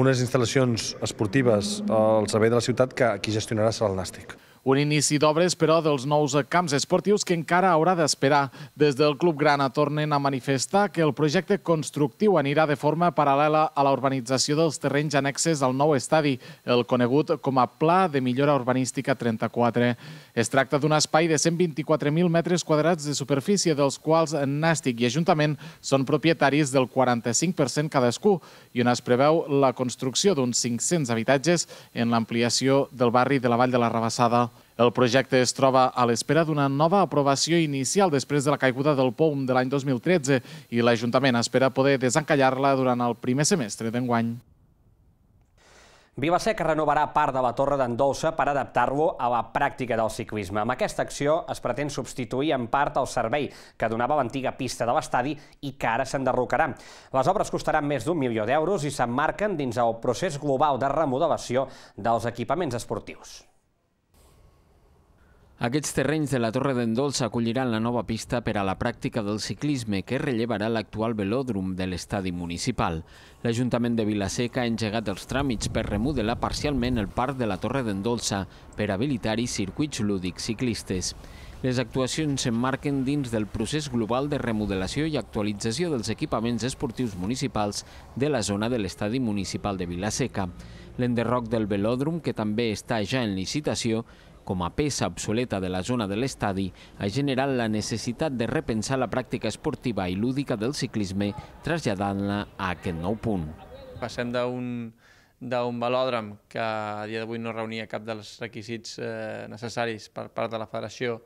unes instal·lacions esportives al servei de la ciutat que qui gestionarà serà el Nàstic. Un inici d'obres, però, dels nous camps esportius que encara haurà d'esperar. Des del Club Grana tornen a manifestar que el projecte constructiu anirà de forma paral·lela a la urbanització dels terrenys annexes al nou estadi, el conegut com a Pla de Millora Urbanística 34. Es tracta d'un espai de 124.000 metres quadrats de superfície, dels quals Nàstic i Ajuntament són propietaris del 45% cadascú i on es preveu la construcció d'uns 500 habitatges en l'ampliació del barri de la Vall de la Rabassada. El projecte es troba a l'espera d'una nova aprovació inicial després de la caiguda del POUM de l'any 2013 i l'Ajuntament espera poder desencallar-la durant el primer semestre d'enguany. Vivasec renovarà part de la torre d'en Dolça per adaptar-lo a la pràctica del ciclisme. Amb aquesta acció es pretén substituir en part el servei que donava l'antiga pista de l'estadi i que ara s'enderrocarà. Les obres costaran més d'un milió d'euros i s'emmarquen dins el procés global de remodelació dels equipaments esportius. Aquests terrenys de la Torre d'en Dols acolliran la nova pista per a la pràctica del ciclisme que rellevarà l'actual velòdrom de l'estadi municipal. L'Ajuntament de Vilaseca ha engegat els tràmits per remodelar parcialment el parc de la Torre d'en per habilitar-hi circuits lúdics ciclistes. Les actuacions s'emmarquen dins del procés global de remodelació i actualització dels equipaments esportius municipals de la zona de l'estadi municipal de Vilaseca. L'enderroc del velòdrom, que també està ja en licitació, com a peça obsoleta de la zona de l'estadi, ha generat la necessitat de repensar la pràctica esportiva i lúdica del ciclisme, traslladant-la a aquest nou punt. Passem d'un d'un velòdrom que a dia d'avui no reunia cap dels requisits eh, necessaris per part de la federació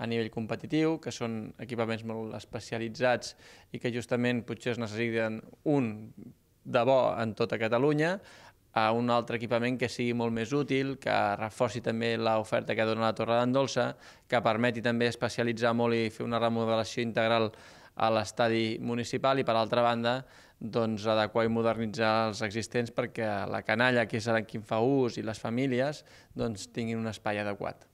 a nivell competitiu, que són equipaments molt especialitzats i que justament potser es necessiten un de bo en tota Catalunya, a un altre equipament que sigui molt més útil, que reforci també l'oferta que dona la Torre d'Andolça, que permeti també especialitzar molt i fer una remodelació integral a l'estadi municipal i, per altra banda, doncs, adequar i modernitzar els existents perquè la canalla, que és en qui en fa ús, i les famílies, doncs, tinguin un espai adequat.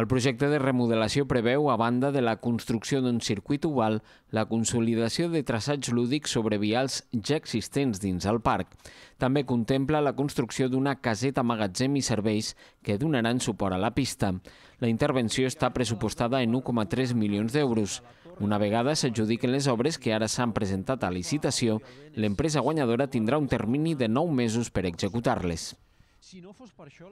El projecte de remodelació preveu, a banda de la construcció d'un circuit oval, la consolidació de traçats lúdics sobre vials ja existents dins el parc. També contempla la construcció d'una caseta magatzem i serveis que donaran suport a la pista. La intervenció està pressupostada en 1,3 milions d'euros. Una vegada s'adjudiquen les obres que ara s'han presentat a licitació, l'empresa guanyadora tindrà un termini de 9 mesos per executar-les. Si no fos per això...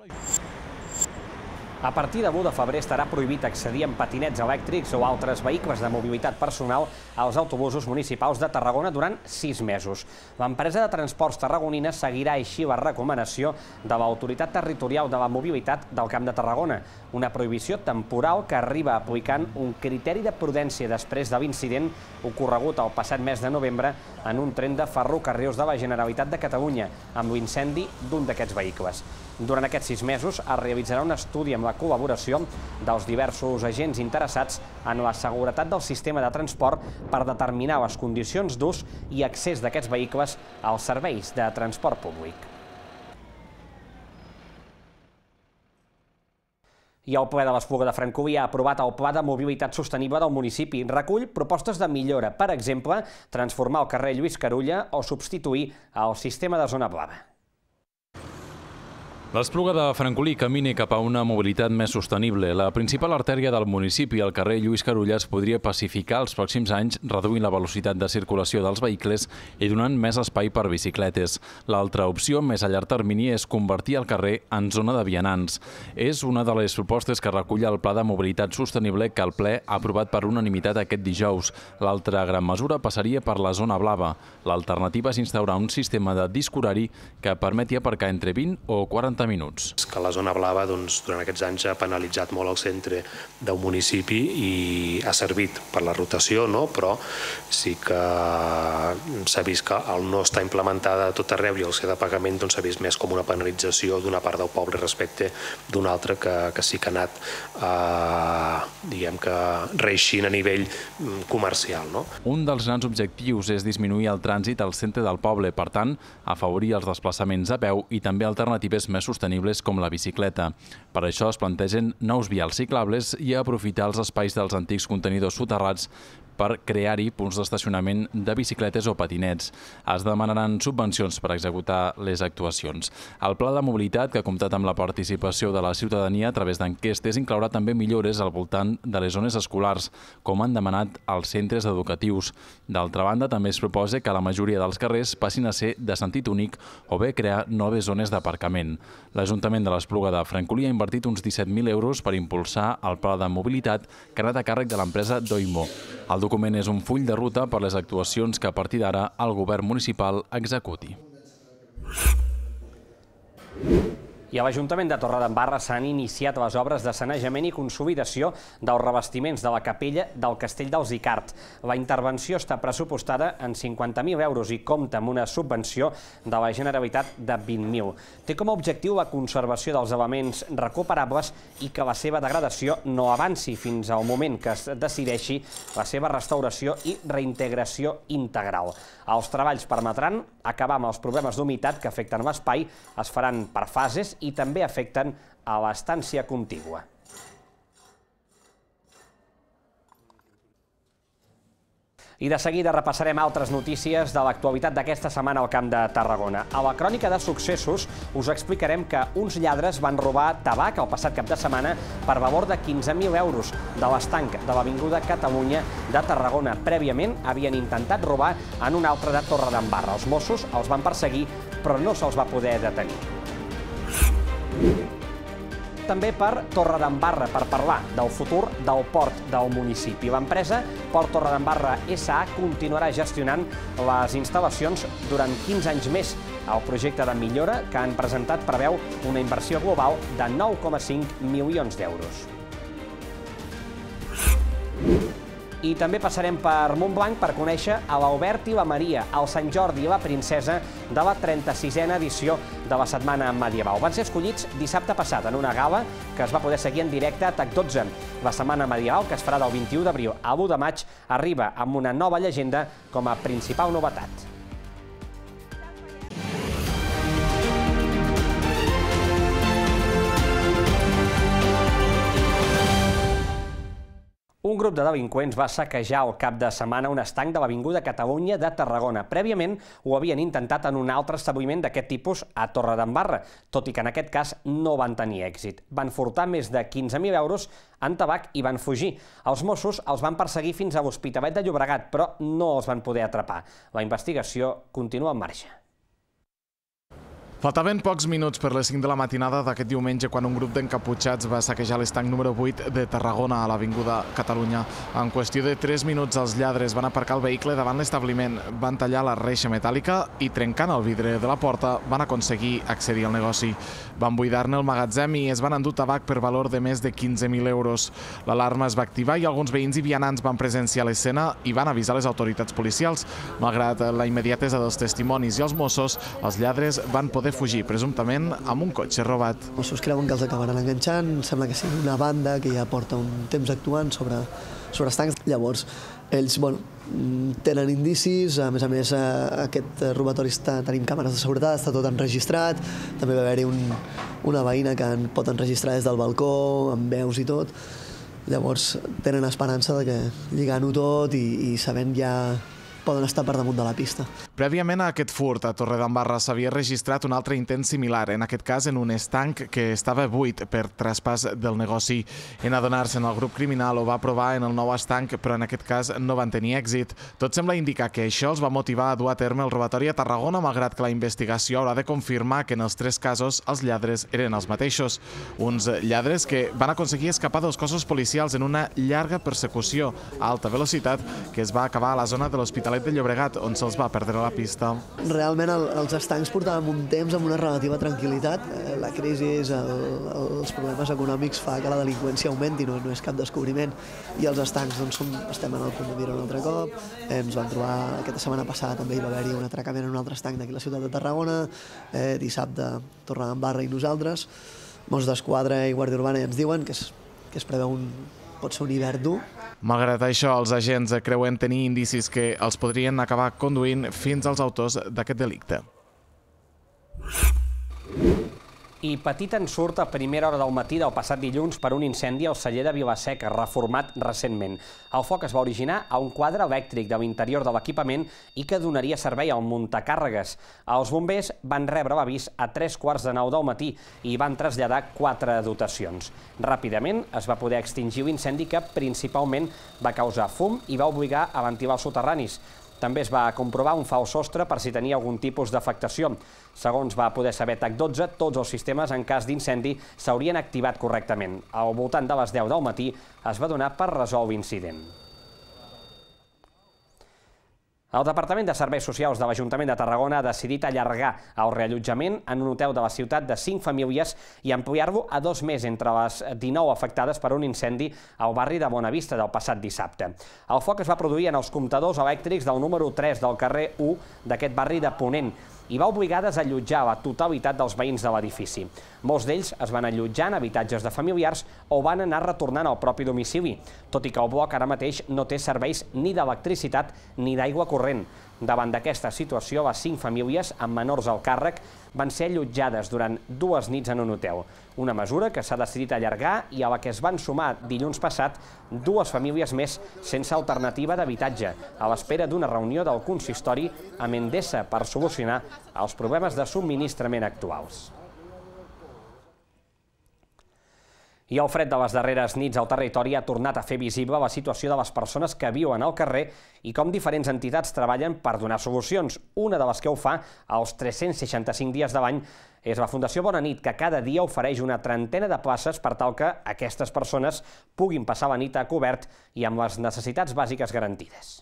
A partir de de febrer estarà prohibit accedir amb patinets elèctrics o altres vehicles de mobilitat personal als autobusos municipals de Tarragona durant 6 mesos. L'empresa de transports tarragonina seguirà així la recomanació de l'Autoritat Territorial de la Mobilitat del Camp de Tarragona, una prohibició temporal que arriba aplicant un criteri de prudència després de l'incident ocorregut el passat mes de novembre en un tren de ferrocarrils de la Generalitat de Catalunya, amb l'incendi d'un d'aquests vehicles. Durant aquests sis mesos es realitzarà un estudi amb la col·laboració dels diversos agents interessats en la seguretat del sistema de transport per determinar les condicions d'ús i accés d'aquests vehicles als serveis de transport públic. I el ple de l'Espluga de Francolí ha aprovat el Pla de Mobilitat Sostenible del municipi. Recull propostes de millora, per exemple, transformar el carrer Lluís Carulla o substituir el sistema de zona blava. L'Espluga de Francolí camina cap a una mobilitat més sostenible. La principal artèria del municipi, el carrer Lluís Carulles, podria pacificar els pròxims anys reduint la velocitat de circulació dels vehicles i donant més espai per bicicletes. L'altra opció, més a llarg termini, és convertir el carrer en zona de vianants. És una de les propostes que recull el Pla de Mobilitat Sostenible que el ple ha aprovat per unanimitat aquest dijous. L'altra gran mesura passaria per la zona blava. L'alternativa és instaurar un sistema de disc horari que permeti aparcar entre 20 o 40 40 minuts. És que la zona blava doncs, durant aquests anys ha penalitzat molt el centre del municipi i ha servit per la rotació, no? però sí que s'ha vist que el no està implementada a tot arreu i el ser de pagament doncs, s'ha doncs, vist més com una penalització d'una part del poble respecte d'una altra que, que sí que ha anat eh, diguem que reixint a nivell mm, comercial. No? Un dels grans objectius és disminuir el trànsit al centre del poble, per tant, afavorir els desplaçaments a peu i també alternatives més sostenibles com la bicicleta. Per això es plantegen nous vials ciclables i aprofitar els espais dels antics contenidors soterrats per crear-hi punts d'estacionament de bicicletes o patinets. Es demanaran subvencions per executar les actuacions. El pla de mobilitat, que ha comptat amb la participació de la ciutadania a través d'enquestes, inclourà també millores al voltant de les zones escolars, com han demanat els centres educatius. D'altra banda, també es proposa que la majoria dels carrers passin a ser de sentit únic o bé crear noves zones d'aparcament. L'Ajuntament de l'Espluga de Francolí ha invertit uns 17.000 euros per impulsar el pla de mobilitat que ha anat a càrrec de l'empresa Doimo. El document és un full de ruta per les actuacions que a partir d'ara el govern municipal executi. I a l'Ajuntament de Torredembarra s'han iniciat les obres de sanejament i consolidació dels revestiments de la capella del Castell dels Icart. La intervenció està pressupostada en 50.000 euros i compta amb una subvenció de la Generalitat de 20.000. Té com a objectiu la conservació dels elements recuperables i que la seva degradació no avanci fins al moment que es decideixi la seva restauració i reintegració integral. Els treballs permetran acabar amb els problemes d'humitat que afecten l'espai, es faran per fases i també afecten a l'estància contigua. I de seguida repassarem altres notícies de l'actualitat d'aquesta setmana al Camp de Tarragona. A la crònica de successos us explicarem que uns lladres van robar tabac el passat cap de setmana per valor de 15.000 euros de l'estanc de l'Avinguda Catalunya de Tarragona. Prèviament havien intentat robar en una altra de d'Embarra. Els Mossos els van perseguir, però no se'ls va poder detenir també per Torredembarra, per parlar del futur del port del municipi. L'empresa Port Torredembarra S.A. continuarà gestionant les instal·lacions durant 15 anys més. El projecte de millora que han presentat preveu una inversió global de 9,5 milions d'euros i també passarem per Montblanc per conèixer a l'Obert i la Maria, el Sant Jordi i la Princesa de la 36a edició de la Setmana Medieval. Van ser escollits dissabte passat en una gala que es va poder seguir en directe a TAC12. La Setmana Medieval, que es farà del 21 d'abril a l'1 de maig, arriba amb una nova llegenda com a principal novetat. Un grup de delinqüents va saquejar el cap de setmana un estanc de l'Avinguda Catalunya de Tarragona. Prèviament ho havien intentat en un altre establiment d'aquest tipus a Torredembarra, tot i que en aquest cas no van tenir èxit. Van furtar més de 15.000 euros en tabac i van fugir. Els Mossos els van perseguir fins a l'Hospitalet de Llobregat, però no els van poder atrapar. La investigació continua en marxa. Faltaven pocs minuts per les 5 de la matinada d'aquest diumenge quan un grup d'encaputxats va saquejar l'estanc número 8 de Tarragona a l'Avinguda Catalunya. En qüestió de 3 minuts els lladres van aparcar el vehicle davant l'establiment, van tallar la reixa metàl·lica i trencant el vidre de la porta van aconseguir accedir al negoci. Van buidar-ne el magatzem i es van endur tabac per valor de més de 15.000 euros. L'alarma es va activar i alguns veïns i vianants van presenciar l'escena i van avisar les autoritats policials. Malgrat la immediatesa dels testimonis i els Mossos, els lladres van poder fugir presumptament, amb un cotxe robat. Mossos creuen que els acabaran enganxant, sembla que sigui una banda que ja porta un temps actuant sobre, sobre estancs. Llavors, ells bueno, tenen indicis, a més a més eh, aquest robatori està, tenim càmeres de seguretat, està tot enregistrat, també va haver-hi un, una veïna que en pot enregistrar des del balcó, amb veus i tot, llavors tenen esperança de que lligant-ho tot i, i sabent ja poden estar per damunt de la pista. Prèviament a aquest furt a Torredembarra s'havia registrat un altre intent similar, en aquest cas en un estanc que estava buit per traspàs del negoci. En adonar en el grup criminal ho va provar en el nou estanc, però en aquest cas no van tenir èxit. Tot sembla indicar que això els va motivar a dur a terme el robatori a Tarragona, malgrat que la investigació haurà de confirmar que en els tres casos els lladres eren els mateixos. Uns lladres que van aconseguir escapar dels cossos policials en una llarga persecució a alta velocitat que es va acabar a la zona de l'Hospital l'Hospitalet de Llobregat, on se'ls va perdre la pista. Realment el, els estancs portàvem un temps amb una relativa tranquil·litat. Eh, la crisi, el, els problemes econòmics fa que la delinqüència augmenti, no, no és cap descobriment. I els estancs doncs, som, estem en el punt de mira un altre cop. Eh, ens van trobar aquesta setmana passada també hi va haver-hi un atracament en un altre estanc d'aquí la ciutat de Tarragona. Eh, dissabte tornàvem Barra i nosaltres. Mons d'Esquadra i Guàrdia Urbana ja ens diuen que es, que es preveu un, pot ser un hivern dur, Malgrat això, els agents creuen tenir indicis que els podrien acabar conduint fins als autors d'aquest delicte. you i petit en surt a primera hora del matí del passat dilluns per un incendi al celler de Vilaseca, reformat recentment. El foc es va originar a un quadre elèctric de l'interior de l'equipament i que donaria servei al muntacàrregues. Els bombers van rebre l'avís a tres quarts de nou del matí i van traslladar quatre dotacions. Ràpidament es va poder extingir l'incendi que principalment va causar fum i va obligar a ventilar els soterranis. També es va comprovar un fals sostre per si tenia algun tipus d'afectació. Segons va poder saber TAC12, tots els sistemes en cas d'incendi s'haurien activat correctament. Al voltant de les 10 del matí es va donar per resolt l'incident. El Departament de Serveis Socials de l'Ajuntament de Tarragona ha decidit allargar el reallotjament en un hotel de la ciutat de 5 famílies i ampliar-lo a dos més entre les 19 afectades per un incendi al barri de Bonavista del passat dissabte. El foc es va produir en els comptadors elèctrics del número 3 del carrer 1 d'aquest barri de Ponent i va obligar a desallotjar la totalitat dels veïns de l'edifici. Molts d'ells es van allotjar en habitatges de familiars o van anar retornant al propi domicili, tot i que el bloc ara mateix no té serveis ni d'electricitat ni d'aigua corrent. Davant d'aquesta situació, les cinc famílies amb menors al càrrec van ser allotjades durant dues nits en un hotel. Una mesura que s'ha decidit allargar i a la que es van sumar dilluns passat dues famílies més sense alternativa d'habitatge, a l'espera d'una reunió del consistori amb Endesa per solucionar els problemes de subministrament actuals. I el fred de les darreres nits al territori ha tornat a fer visible la situació de les persones que viuen al carrer i com diferents entitats treballen per donar solucions. Una de les que ho fa als 365 dies de l'any és la Fundació Bona Nit, que cada dia ofereix una trentena de places per tal que aquestes persones puguin passar la nit a cobert i amb les necessitats bàsiques garantides.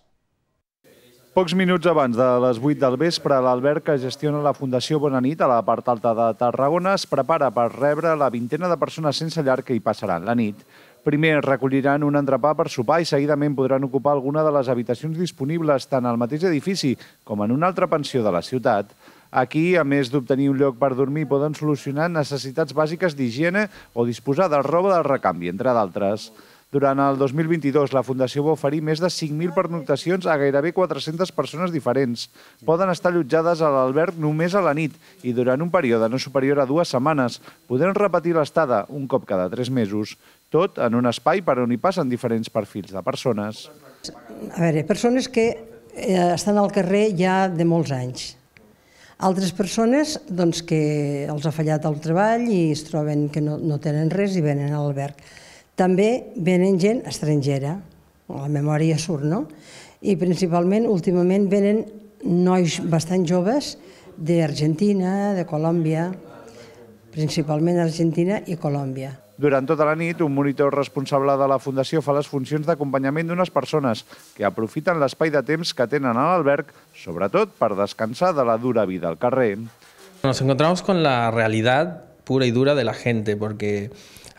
Pocs minuts abans de les 8 del vespre, l'Albert, que gestiona la Fundació Bonanit a la part alta de Tarragona es prepara per rebre la vintena de persones sense llar que hi passaran la nit. Primer recolliran un entrepà per sopar i seguidament podran ocupar alguna de les habitacions disponibles tant al mateix edifici com en una altra pensió de la ciutat. Aquí, a més d'obtenir un lloc per dormir, poden solucionar necessitats bàsiques d'higiene o disposar de roba de recanvi, entre d'altres. Durant el 2022, la Fundació va oferir més de 5.000 pernoctacions a gairebé 400 persones diferents. Poden estar allotjades a l'alberg només a la nit i durant un període no superior a dues setmanes. Podran repetir l'estada un cop cada tres mesos, tot en un espai per on hi passen diferents perfils de persones. A veure, persones que eh, estan al carrer ja de molts anys. Altres persones doncs, que els ha fallat el treball i es troben que no, no tenen res i venen a l'alberg. També venen gent estrangera, la memòria surt, no? I principalment, últimament, venen nois bastant joves d'Argentina, de Colòmbia, principalment Argentina i Colòmbia. Durant tota la nit, un monitor responsable de la Fundació fa les funcions d'acompanyament d'unes persones que aprofiten l'espai de temps que tenen a l'alberg, sobretot per descansar de la dura vida al carrer. Nos encontramos con la realidad pura y dura de la gente, porque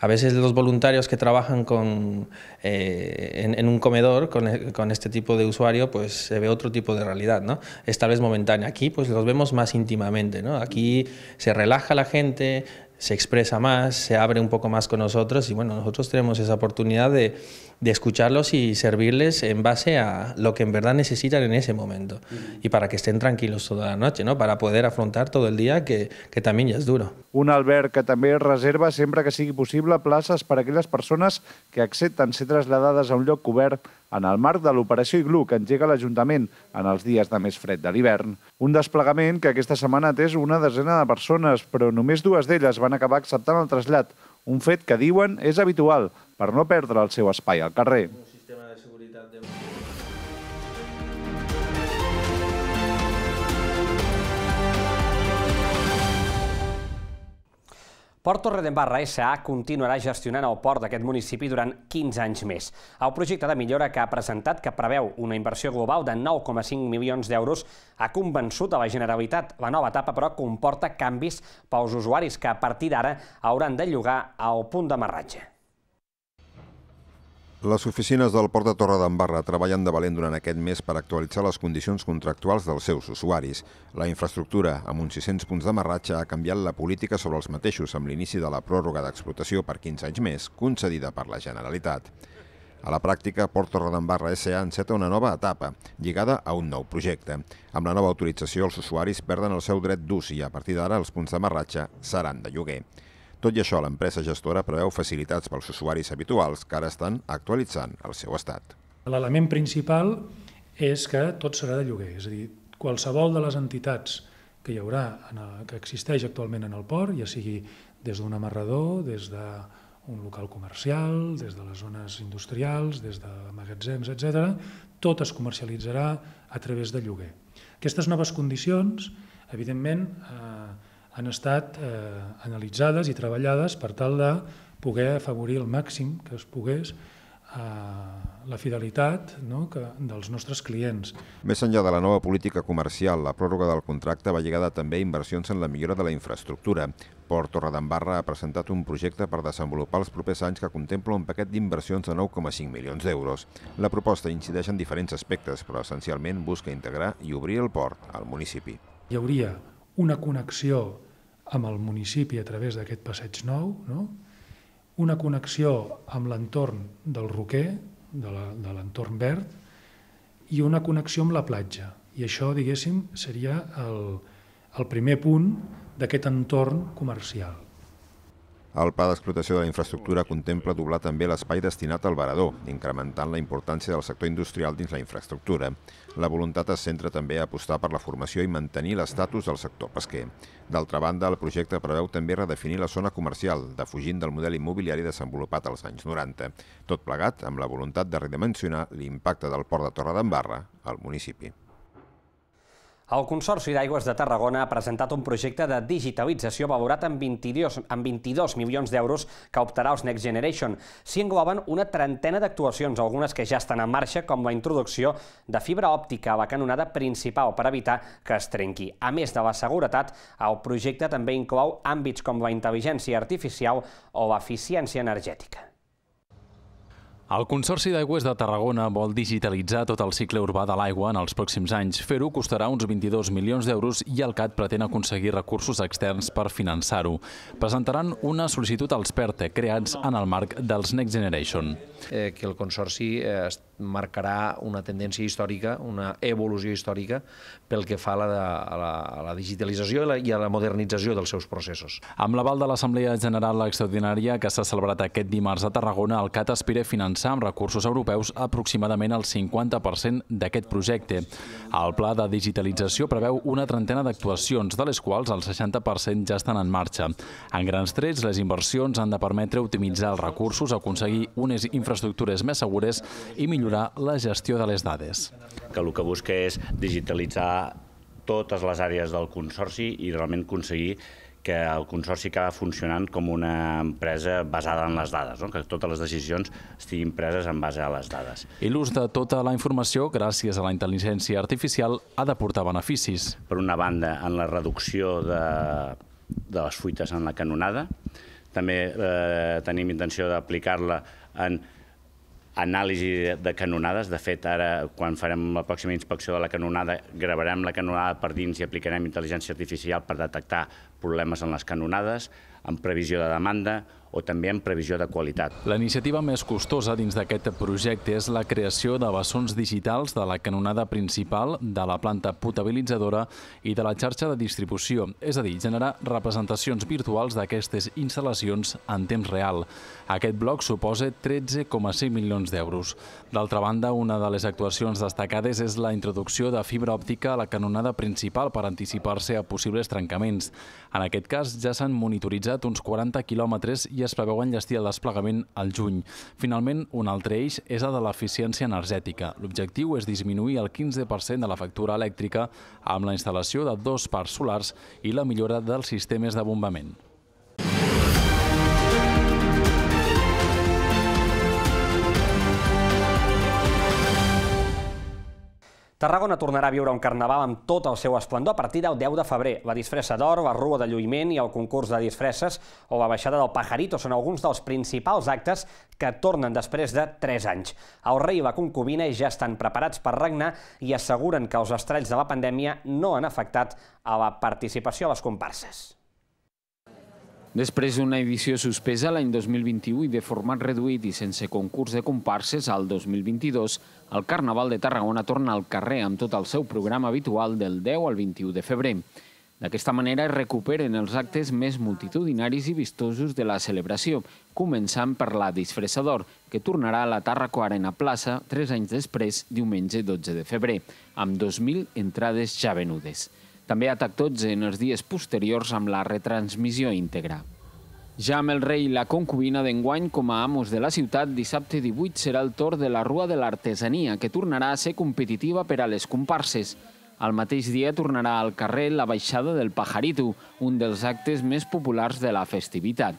A veces los voluntarios que trabajan con, eh, en, un comedor con, eh, con, este tipo de usuario, pues se ve otro tipo de realidad, ¿no? Esta vez momentánea. Aquí pues los vemos más íntimamente, ¿no? Aquí se relaja la gente, se expresa más, se abre un poco más con nosotros y bueno, nosotros tenemos esa oportunidad de de escucharlos y servirles en base a lo que en verdad necesitan en ese momento uh -huh. y para que estén tranquilos toda la noche, ¿no? para poder afrontar todo el día que, que también ya es duro. Un alberg que també reserva sempre que sigui possible places per a aquelles persones que accepten ser trasladadas a un lloc cobert en el marc de l'operació Iglu que engega l'Ajuntament en els dies de més fred de l'hivern. Un desplegament que aquesta setmana ha una desena de persones, però només dues d'elles van acabar acceptant el trasllat, un fet que diuen és habitual per no perdre el seu espai al carrer. Port Torredembarra S.A. continuarà gestionant el port d'aquest municipi durant 15 anys més. El projecte de millora que ha presentat, que preveu una inversió global de 9,5 milions d'euros, ha convençut a la Generalitat. La nova etapa, però, comporta canvis pels usuaris que, a partir d'ara, hauran de llogar al punt d'amarratge. Les oficines del Port de Torre d'Embarra treballen de valent durant aquest mes per actualitzar les condicions contractuals dels seus usuaris. La infraestructura, amb uns 600 punts d'amarratge, ha canviat la política sobre els mateixos amb l'inici de la pròrroga d'explotació per 15 anys més, concedida per la Generalitat. A la pràctica, Port Torre d'Embarra S.A. enceta una nova etapa, lligada a un nou projecte. Amb la nova autorització, els usuaris perden el seu dret d'ús i, a partir d'ara, els punts d'amarratge seran de lloguer. Tot i això, l'empresa gestora preveu facilitats pels usuaris habituals que ara estan actualitzant el seu estat. L'element principal és que tot serà de lloguer, és a dir, qualsevol de les entitats que hi haurà, que existeix actualment en el port, ja sigui des d'un amarrador, des d'un local comercial, des de les zones industrials, des de magatzems, etc., tot es comercialitzarà a través de lloguer. Aquestes noves condicions, evidentment, eh, han estat eh, analitzades i treballades per tal de poder afavorir el màxim que es pogués eh, la fidelitat no, que, dels nostres clients. Més enllà de la nova política comercial, la pròrroga del contracte va lligada també a inversions en la millora de la infraestructura. Port Torredembarra ha presentat un projecte per desenvolupar els propers anys que contempla un paquet d'inversions de 9,5 milions d'euros. La proposta incideix en diferents aspectes, però essencialment busca integrar i obrir el port al municipi. Hi hauria una connexió amb el municipi a través d'aquest passeig nou, no? una connexió amb l'entorn del Roquer, de l'entorn verd, i una connexió amb la platja. I això, diguéssim, seria el, el primer punt d'aquest entorn comercial. El pla d'explotació de la infraestructura contempla doblar també l'espai destinat al varador, incrementant la importància del sector industrial dins la infraestructura. La voluntat es centra també a apostar per la formació i mantenir l'estatus del sector pesquer. D'altra banda, el projecte preveu també redefinir la zona comercial, defugint del model immobiliari desenvolupat als anys 90, tot plegat amb la voluntat de redimensionar l'impacte del port de Torredembarra al municipi. El Consorci d'Aigües de Tarragona ha presentat un projecte de digitalització valorat amb 22, amb 22 milions d'euros que optarà els Next Generation. S'hi engloben una trentena d'actuacions, algunes que ja estan en marxa, com la introducció de fibra òptica a la canonada principal per evitar que es trenqui. A més de la seguretat, el projecte també inclou àmbits com la intel·ligència artificial o l'eficiència energètica. El Consorci d'Aigües de Tarragona vol digitalitzar tot el cicle urbà de l'aigua en els pròxims anys. Fer-ho costarà uns 22 milions d'euros i el CAT pretén aconseguir recursos externs per finançar-ho. Presentaran una sol·licitud als PERTE, e, creats en el marc dels Next Generation. Eh, que el Consorci eh, marcarà una tendència històrica, una evolució històrica, pel que fa a la, digitalització i a la modernització dels seus processos. Amb l'aval de l'Assemblea General Extraordinària que s'ha celebrat aquest dimarts a Tarragona, el CAT aspira a finançar finançar amb recursos europeus aproximadament el 50% d'aquest projecte. El pla de digitalització preveu una trentena d'actuacions, de les quals el 60% ja estan en marxa. En grans trets, les inversions han de permetre optimitzar els recursos, aconseguir unes infraestructures més segures i millorar la gestió de les dades. Que el que busca és digitalitzar totes les àrees del Consorci i realment aconseguir que el Consorci acaba funcionant com una empresa basada en les dades, no? que totes les decisions estiguin preses en base a les dades. I l'ús de tota la informació, gràcies a la intel·ligència artificial, ha de portar beneficis. Per una banda, en la reducció de, de les fuites en la canonada, també eh, tenim intenció d'aplicar-la en anàlisi de canonades. De fet, ara, quan farem la pròxima inspecció de la canonada, gravarem la canonada per dins i aplicarem intel·ligència artificial per detectar problemes en les canonades, en previsió de demanda, o també en previsió de qualitat. La iniciativa més costosa dins d'aquest projecte és la creació de bessons digitals de la canonada principal, de la planta potabilitzadora i de la xarxa de distribució, és a dir, generar representacions virtuals d'aquestes instal·lacions en temps real. Aquest bloc suposa 13,5 milions d'euros. D'altra banda, una de les actuacions destacades és la introducció de fibra òptica a la canonada principal per anticipar-se a possibles trencaments. En aquest cas, ja s'han monitoritzat uns 40 quilòmetres i es preveu enllestir el desplegament al juny. Finalment, un altre eix és el de l'eficiència energètica. L'objectiu és disminuir el 15% de la factura elèctrica amb la instal·lació de dos parcs solars i la millora dels sistemes de bombament. Tarragona tornarà a viure un carnaval amb tot el seu esplendor a partir del 10 de febrer. La disfressa d'or, la rua de lluïment i el concurs de disfresses o la baixada del pajarito són alguns dels principals actes que tornen després de 3 anys. El rei i la concubina ja estan preparats per regnar i asseguren que els estralls de la pandèmia no han afectat a la participació a les comparses. Després d'una edició suspesa l'any 2021 i de format reduït i sense concurs de comparses, al 2022 el Carnaval de Tarragona torna al carrer amb tot el seu programa habitual del 10 al 21 de febrer. D'aquesta manera es recuperen els actes més multitudinaris i vistosos de la celebració, començant per la Disfressador, que tornarà a la Tarraco Arena Plaça tres anys després, diumenge 12 de febrer, amb 2.000 entrades ja venudes. També a tac en els dies posteriors amb la retransmissió íntegra. Ja amb el rei i la concubina d'enguany com a amos de la ciutat, dissabte 18 serà el torn de la Rua de l'Artesania, que tornarà a ser competitiva per a les comparses. Al mateix dia tornarà al carrer la baixada del Pajarito, un dels actes més populars de la festivitat.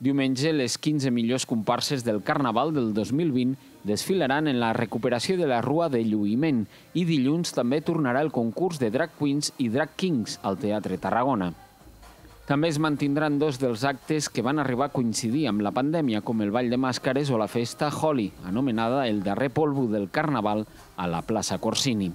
Diumenge, les 15 millors comparses del Carnaval del 2020 desfilaran en la recuperació de la Rua de Lluïment i dilluns també tornarà el concurs de Drag Queens i Drag Kings al Teatre Tarragona. També es mantindran dos dels actes que van arribar a coincidir amb la pandèmia, com el Ball de Màscares o la festa Holi, anomenada el darrer polvo del Carnaval a la plaça Corsini.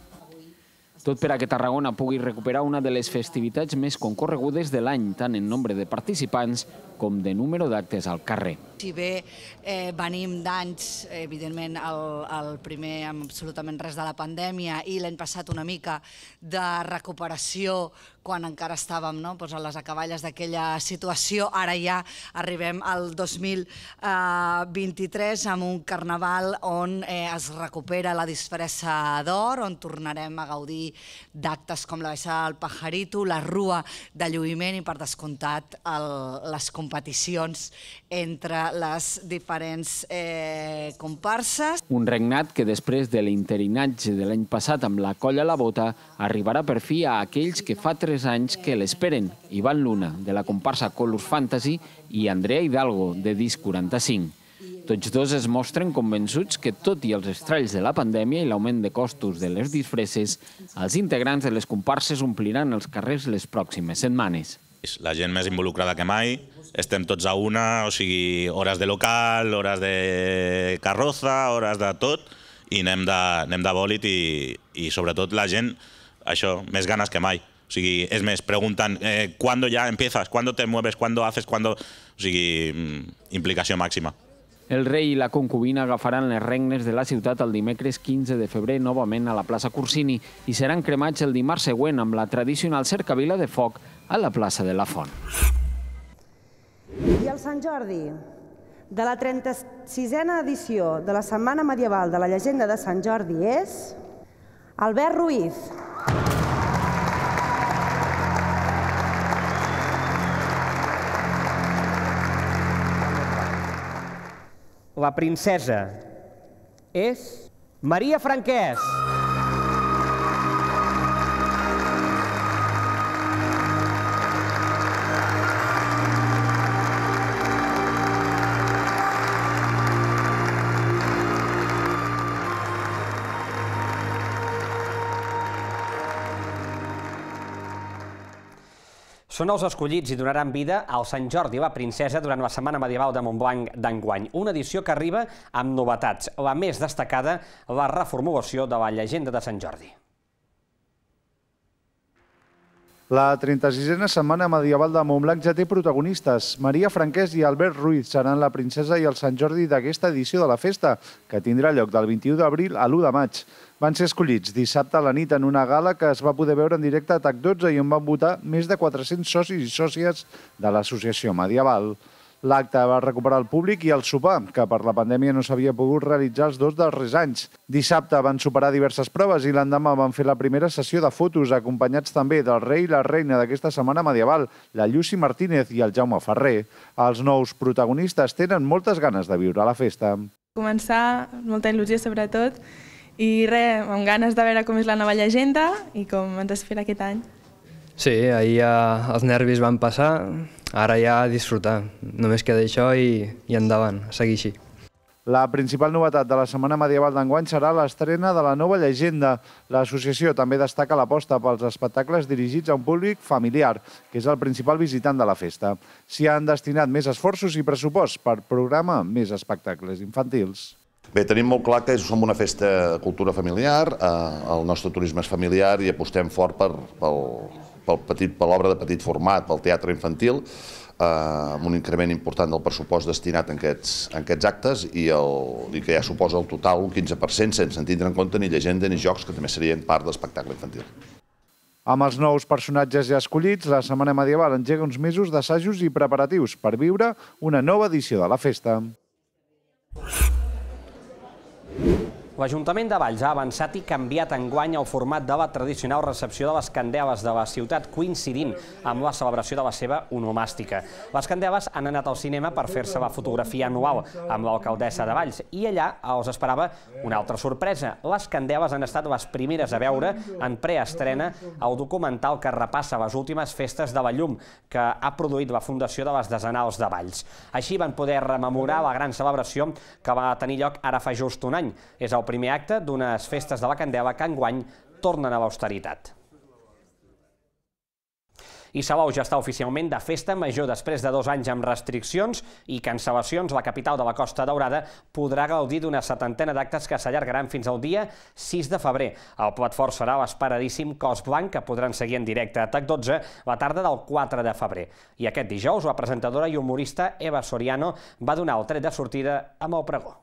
Tot per a que Tarragona pugui recuperar una de les festivitats més concorregudes de l'any, tant en nombre de participants com de número d'actes al carrer. Si bé eh, venim d'anys, evidentment el, el primer amb absolutament res de la pandèmia i l'any passat una mica de recuperació quan encara estàvem no? pues doncs, a les acaballes d'aquella situació, ara ja arribem al 2023 eh, amb un carnaval on eh, es recupera la disfressa d'or, on tornarem a gaudir d'actes com la baixada del Pajarito, la rua de lluïment i per descomptat el, les competicions entre les diferents eh, comparses. Un regnat que després de l'interinatge de l'any passat amb la colla a la bota arribarà per fi a aquells que fa tres anys que l'esperen. Ivan Luna, de la comparsa Colors Fantasy, i Andrea Hidalgo, de Disc 45. Tots dos es mostren convençuts que, tot i els estralls de la pandèmia i l'augment de costos de les disfresses, els integrants de les comparses ompliran els carrers les pròximes setmanes. La gent més involucrada que mai, estem tots a una, o sigui, hores de local, hores de carroza, hores de tot, i anem de, anem de bòlit i, i sobretot la gent, això, més ganes que mai. O sigui, és més, pregunten eh, quan ja empiezas? quan te mueves? quan haces? quan... O sigui, mm, implicació màxima. El rei i la concubina agafaran les regnes de la ciutat el dimecres 15 de febrer novament a la plaça Cursini i seran cremats el dimarts següent amb la tradicional cercavila de foc a la plaça de la Font. I el Sant Jordi, de la 36a edició de la Setmana Medieval de la Llegenda de Sant Jordi és... Albert Ruiz. La princesa és Maria Franquès. Són els escollits i donaran vida al Sant Jordi i la princesa durant la Setmana Medieval de Montblanc d'enguany, una edició que arriba amb novetats, la més destacada, la reformulació de la llegenda de Sant Jordi. La 36a setmana medieval de Montblanc ja té protagonistes. Maria Franquès i Albert Ruiz seran la princesa i el Sant Jordi d'aquesta edició de la festa, que tindrà lloc del 21 d'abril a l'1 de maig. Van ser escollits dissabte a la nit en una gala que es va poder veure en directe a TAC 12 i on van votar més de 400 socis i sòcies de l'associació medieval. L'acte va recuperar el públic i el sopar, que per la pandèmia no s'havia pogut realitzar els dos darrers anys. Dissabte van superar diverses proves i l'endemà van fer la primera sessió de fotos, acompanyats també del rei i la reina d'aquesta setmana medieval, la Lluci Martínez i el Jaume Ferrer. Els nous protagonistes tenen moltes ganes de viure la festa. Començar, molta il·lusió sobretot, i res, amb ganes de veure com és la nova llegenda i com ens espera aquest any. Sí, ahir ja eh, els nervis van passar, Ara ja a disfrutar. Només queda això i, i endavant, a seguir així. La principal novetat de la Setmana Medieval d'enguany serà l'estrena de la nova llegenda. L'associació també destaca l'aposta pels espectacles dirigits a un públic familiar, que és el principal visitant de la festa. S'hi han destinat més esforços i pressupost per programa més espectacles infantils. Bé, tenim molt clar que som una festa de cultura familiar, eh, el nostre turisme és familiar i apostem fort per, pel, pel petit, per l'obra de petit format, pel teatre infantil, eh, amb un increment important del pressupost destinat en aquests, en aquests actes i, el, i que ja suposa el total un 15% sense tindre en compte ni llegenda ni jocs que també serien part d'espectacle infantil. Amb els nous personatges ja escollits, la Setmana Medieval engega uns mesos d'assajos i preparatius per viure una nova edició de la festa. L'Ajuntament de Valls ha avançat i canviat enguany el format de la tradicional recepció de les candeles de la ciutat, coincidint amb la celebració de la seva onomàstica. Les candeles han anat al cinema per fer-se la fotografia anual amb l'alcaldessa de Valls i allà els esperava una altra sorpresa. Les candeles han estat les primeres a veure en preestrena el documental que repassa les últimes festes de la llum que ha produït la Fundació de les Desenals de Valls. Així van poder rememorar la gran celebració que va tenir lloc ara fa just un any. És el el primer acte d'unes festes de la Candela que enguany tornen a l'austeritat. I Salou ja està oficialment de festa major després de dos anys amb restriccions i cancel·lacions. La capital de la Costa Daurada podrà gaudir d'una setantena d'actes que s'allargaran fins al dia 6 de febrer. El plat fort serà l'esperadíssim Cos Blanc, que podran seguir en directe a TAC12 la tarda del 4 de febrer. I aquest dijous, la presentadora i humorista Eva Soriano va donar el tret de sortida amb el pregó.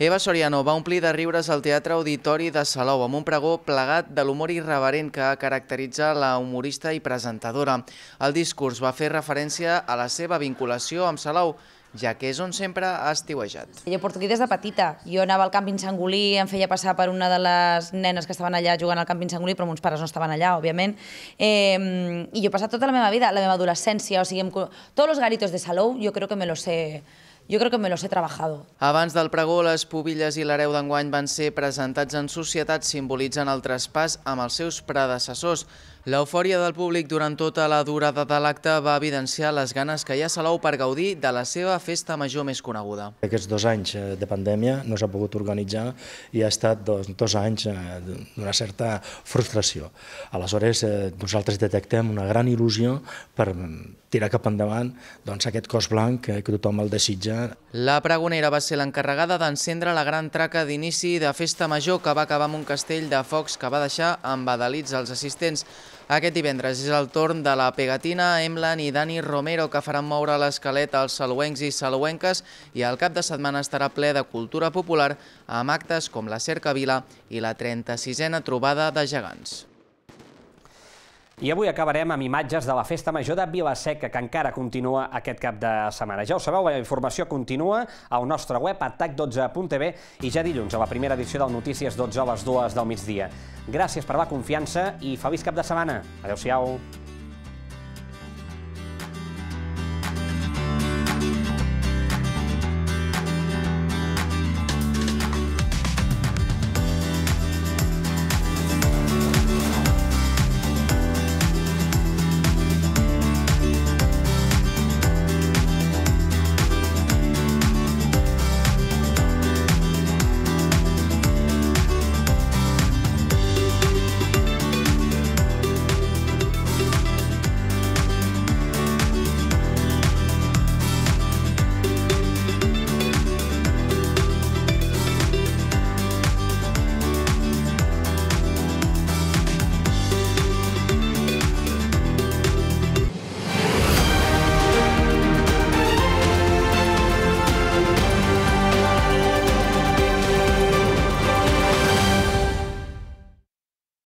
Eva Soriano va omplir de riures el Teatre Auditori de Salou amb un pregó plegat de l'humor irreverent que caracteritza la humorista i presentadora. El discurs va fer referència a la seva vinculació amb Salou, ja que és on sempre ha estiuejat. Jo porto aquí des de petita. Jo anava al camping Sangolí, em feia passar per una de les nenes que estaven allà jugant al camping Sangolí, però meus pares no estaven allà, òbviament. I jo he passat tota la meva vida, la meva adolescència, o sigui, tots els garitos de Salou jo crec que me los sé... He jo crec que me los he trabajado. Abans del pregó, les pubilles i l'hereu d'enguany van ser presentats en societat, simbolitzen el traspàs amb els seus predecessors. L'eufòria del públic durant tota la durada de l'acte va evidenciar les ganes que hi ha Salou per gaudir de la seva festa major més coneguda. Aquests dos anys eh, de pandèmia no s'ha pogut organitzar i ha estat dos, anys eh, d'una certa frustració. Aleshores, eh, nosaltres detectem una gran il·lusió per mm, tirar cap endavant doncs, aquest cos blanc que, que tothom el desitja. La pregonera va ser l'encarregada d'encendre la gran traca d'inici de Festa Major que va acabar amb un castell de focs que va deixar embadalits els assistents. Aquest divendres és el torn de la Pegatina, Emlan i Dani Romero, que faran moure l'esquelet als saluencs i saluenques i el cap de setmana estarà ple de cultura popular amb actes com la Cercavila i la 36a trobada de gegants. I avui acabarem amb imatges de la Festa Major de Vilaseca, que encara continua aquest cap de setmana. Ja ho sabeu, la informació continua al nostre web, atac12.tv, i ja dilluns, a la primera edició del Notícies 12 a les 2 del migdia. Gràcies per la confiança i feliç cap de setmana. Adéu-siau.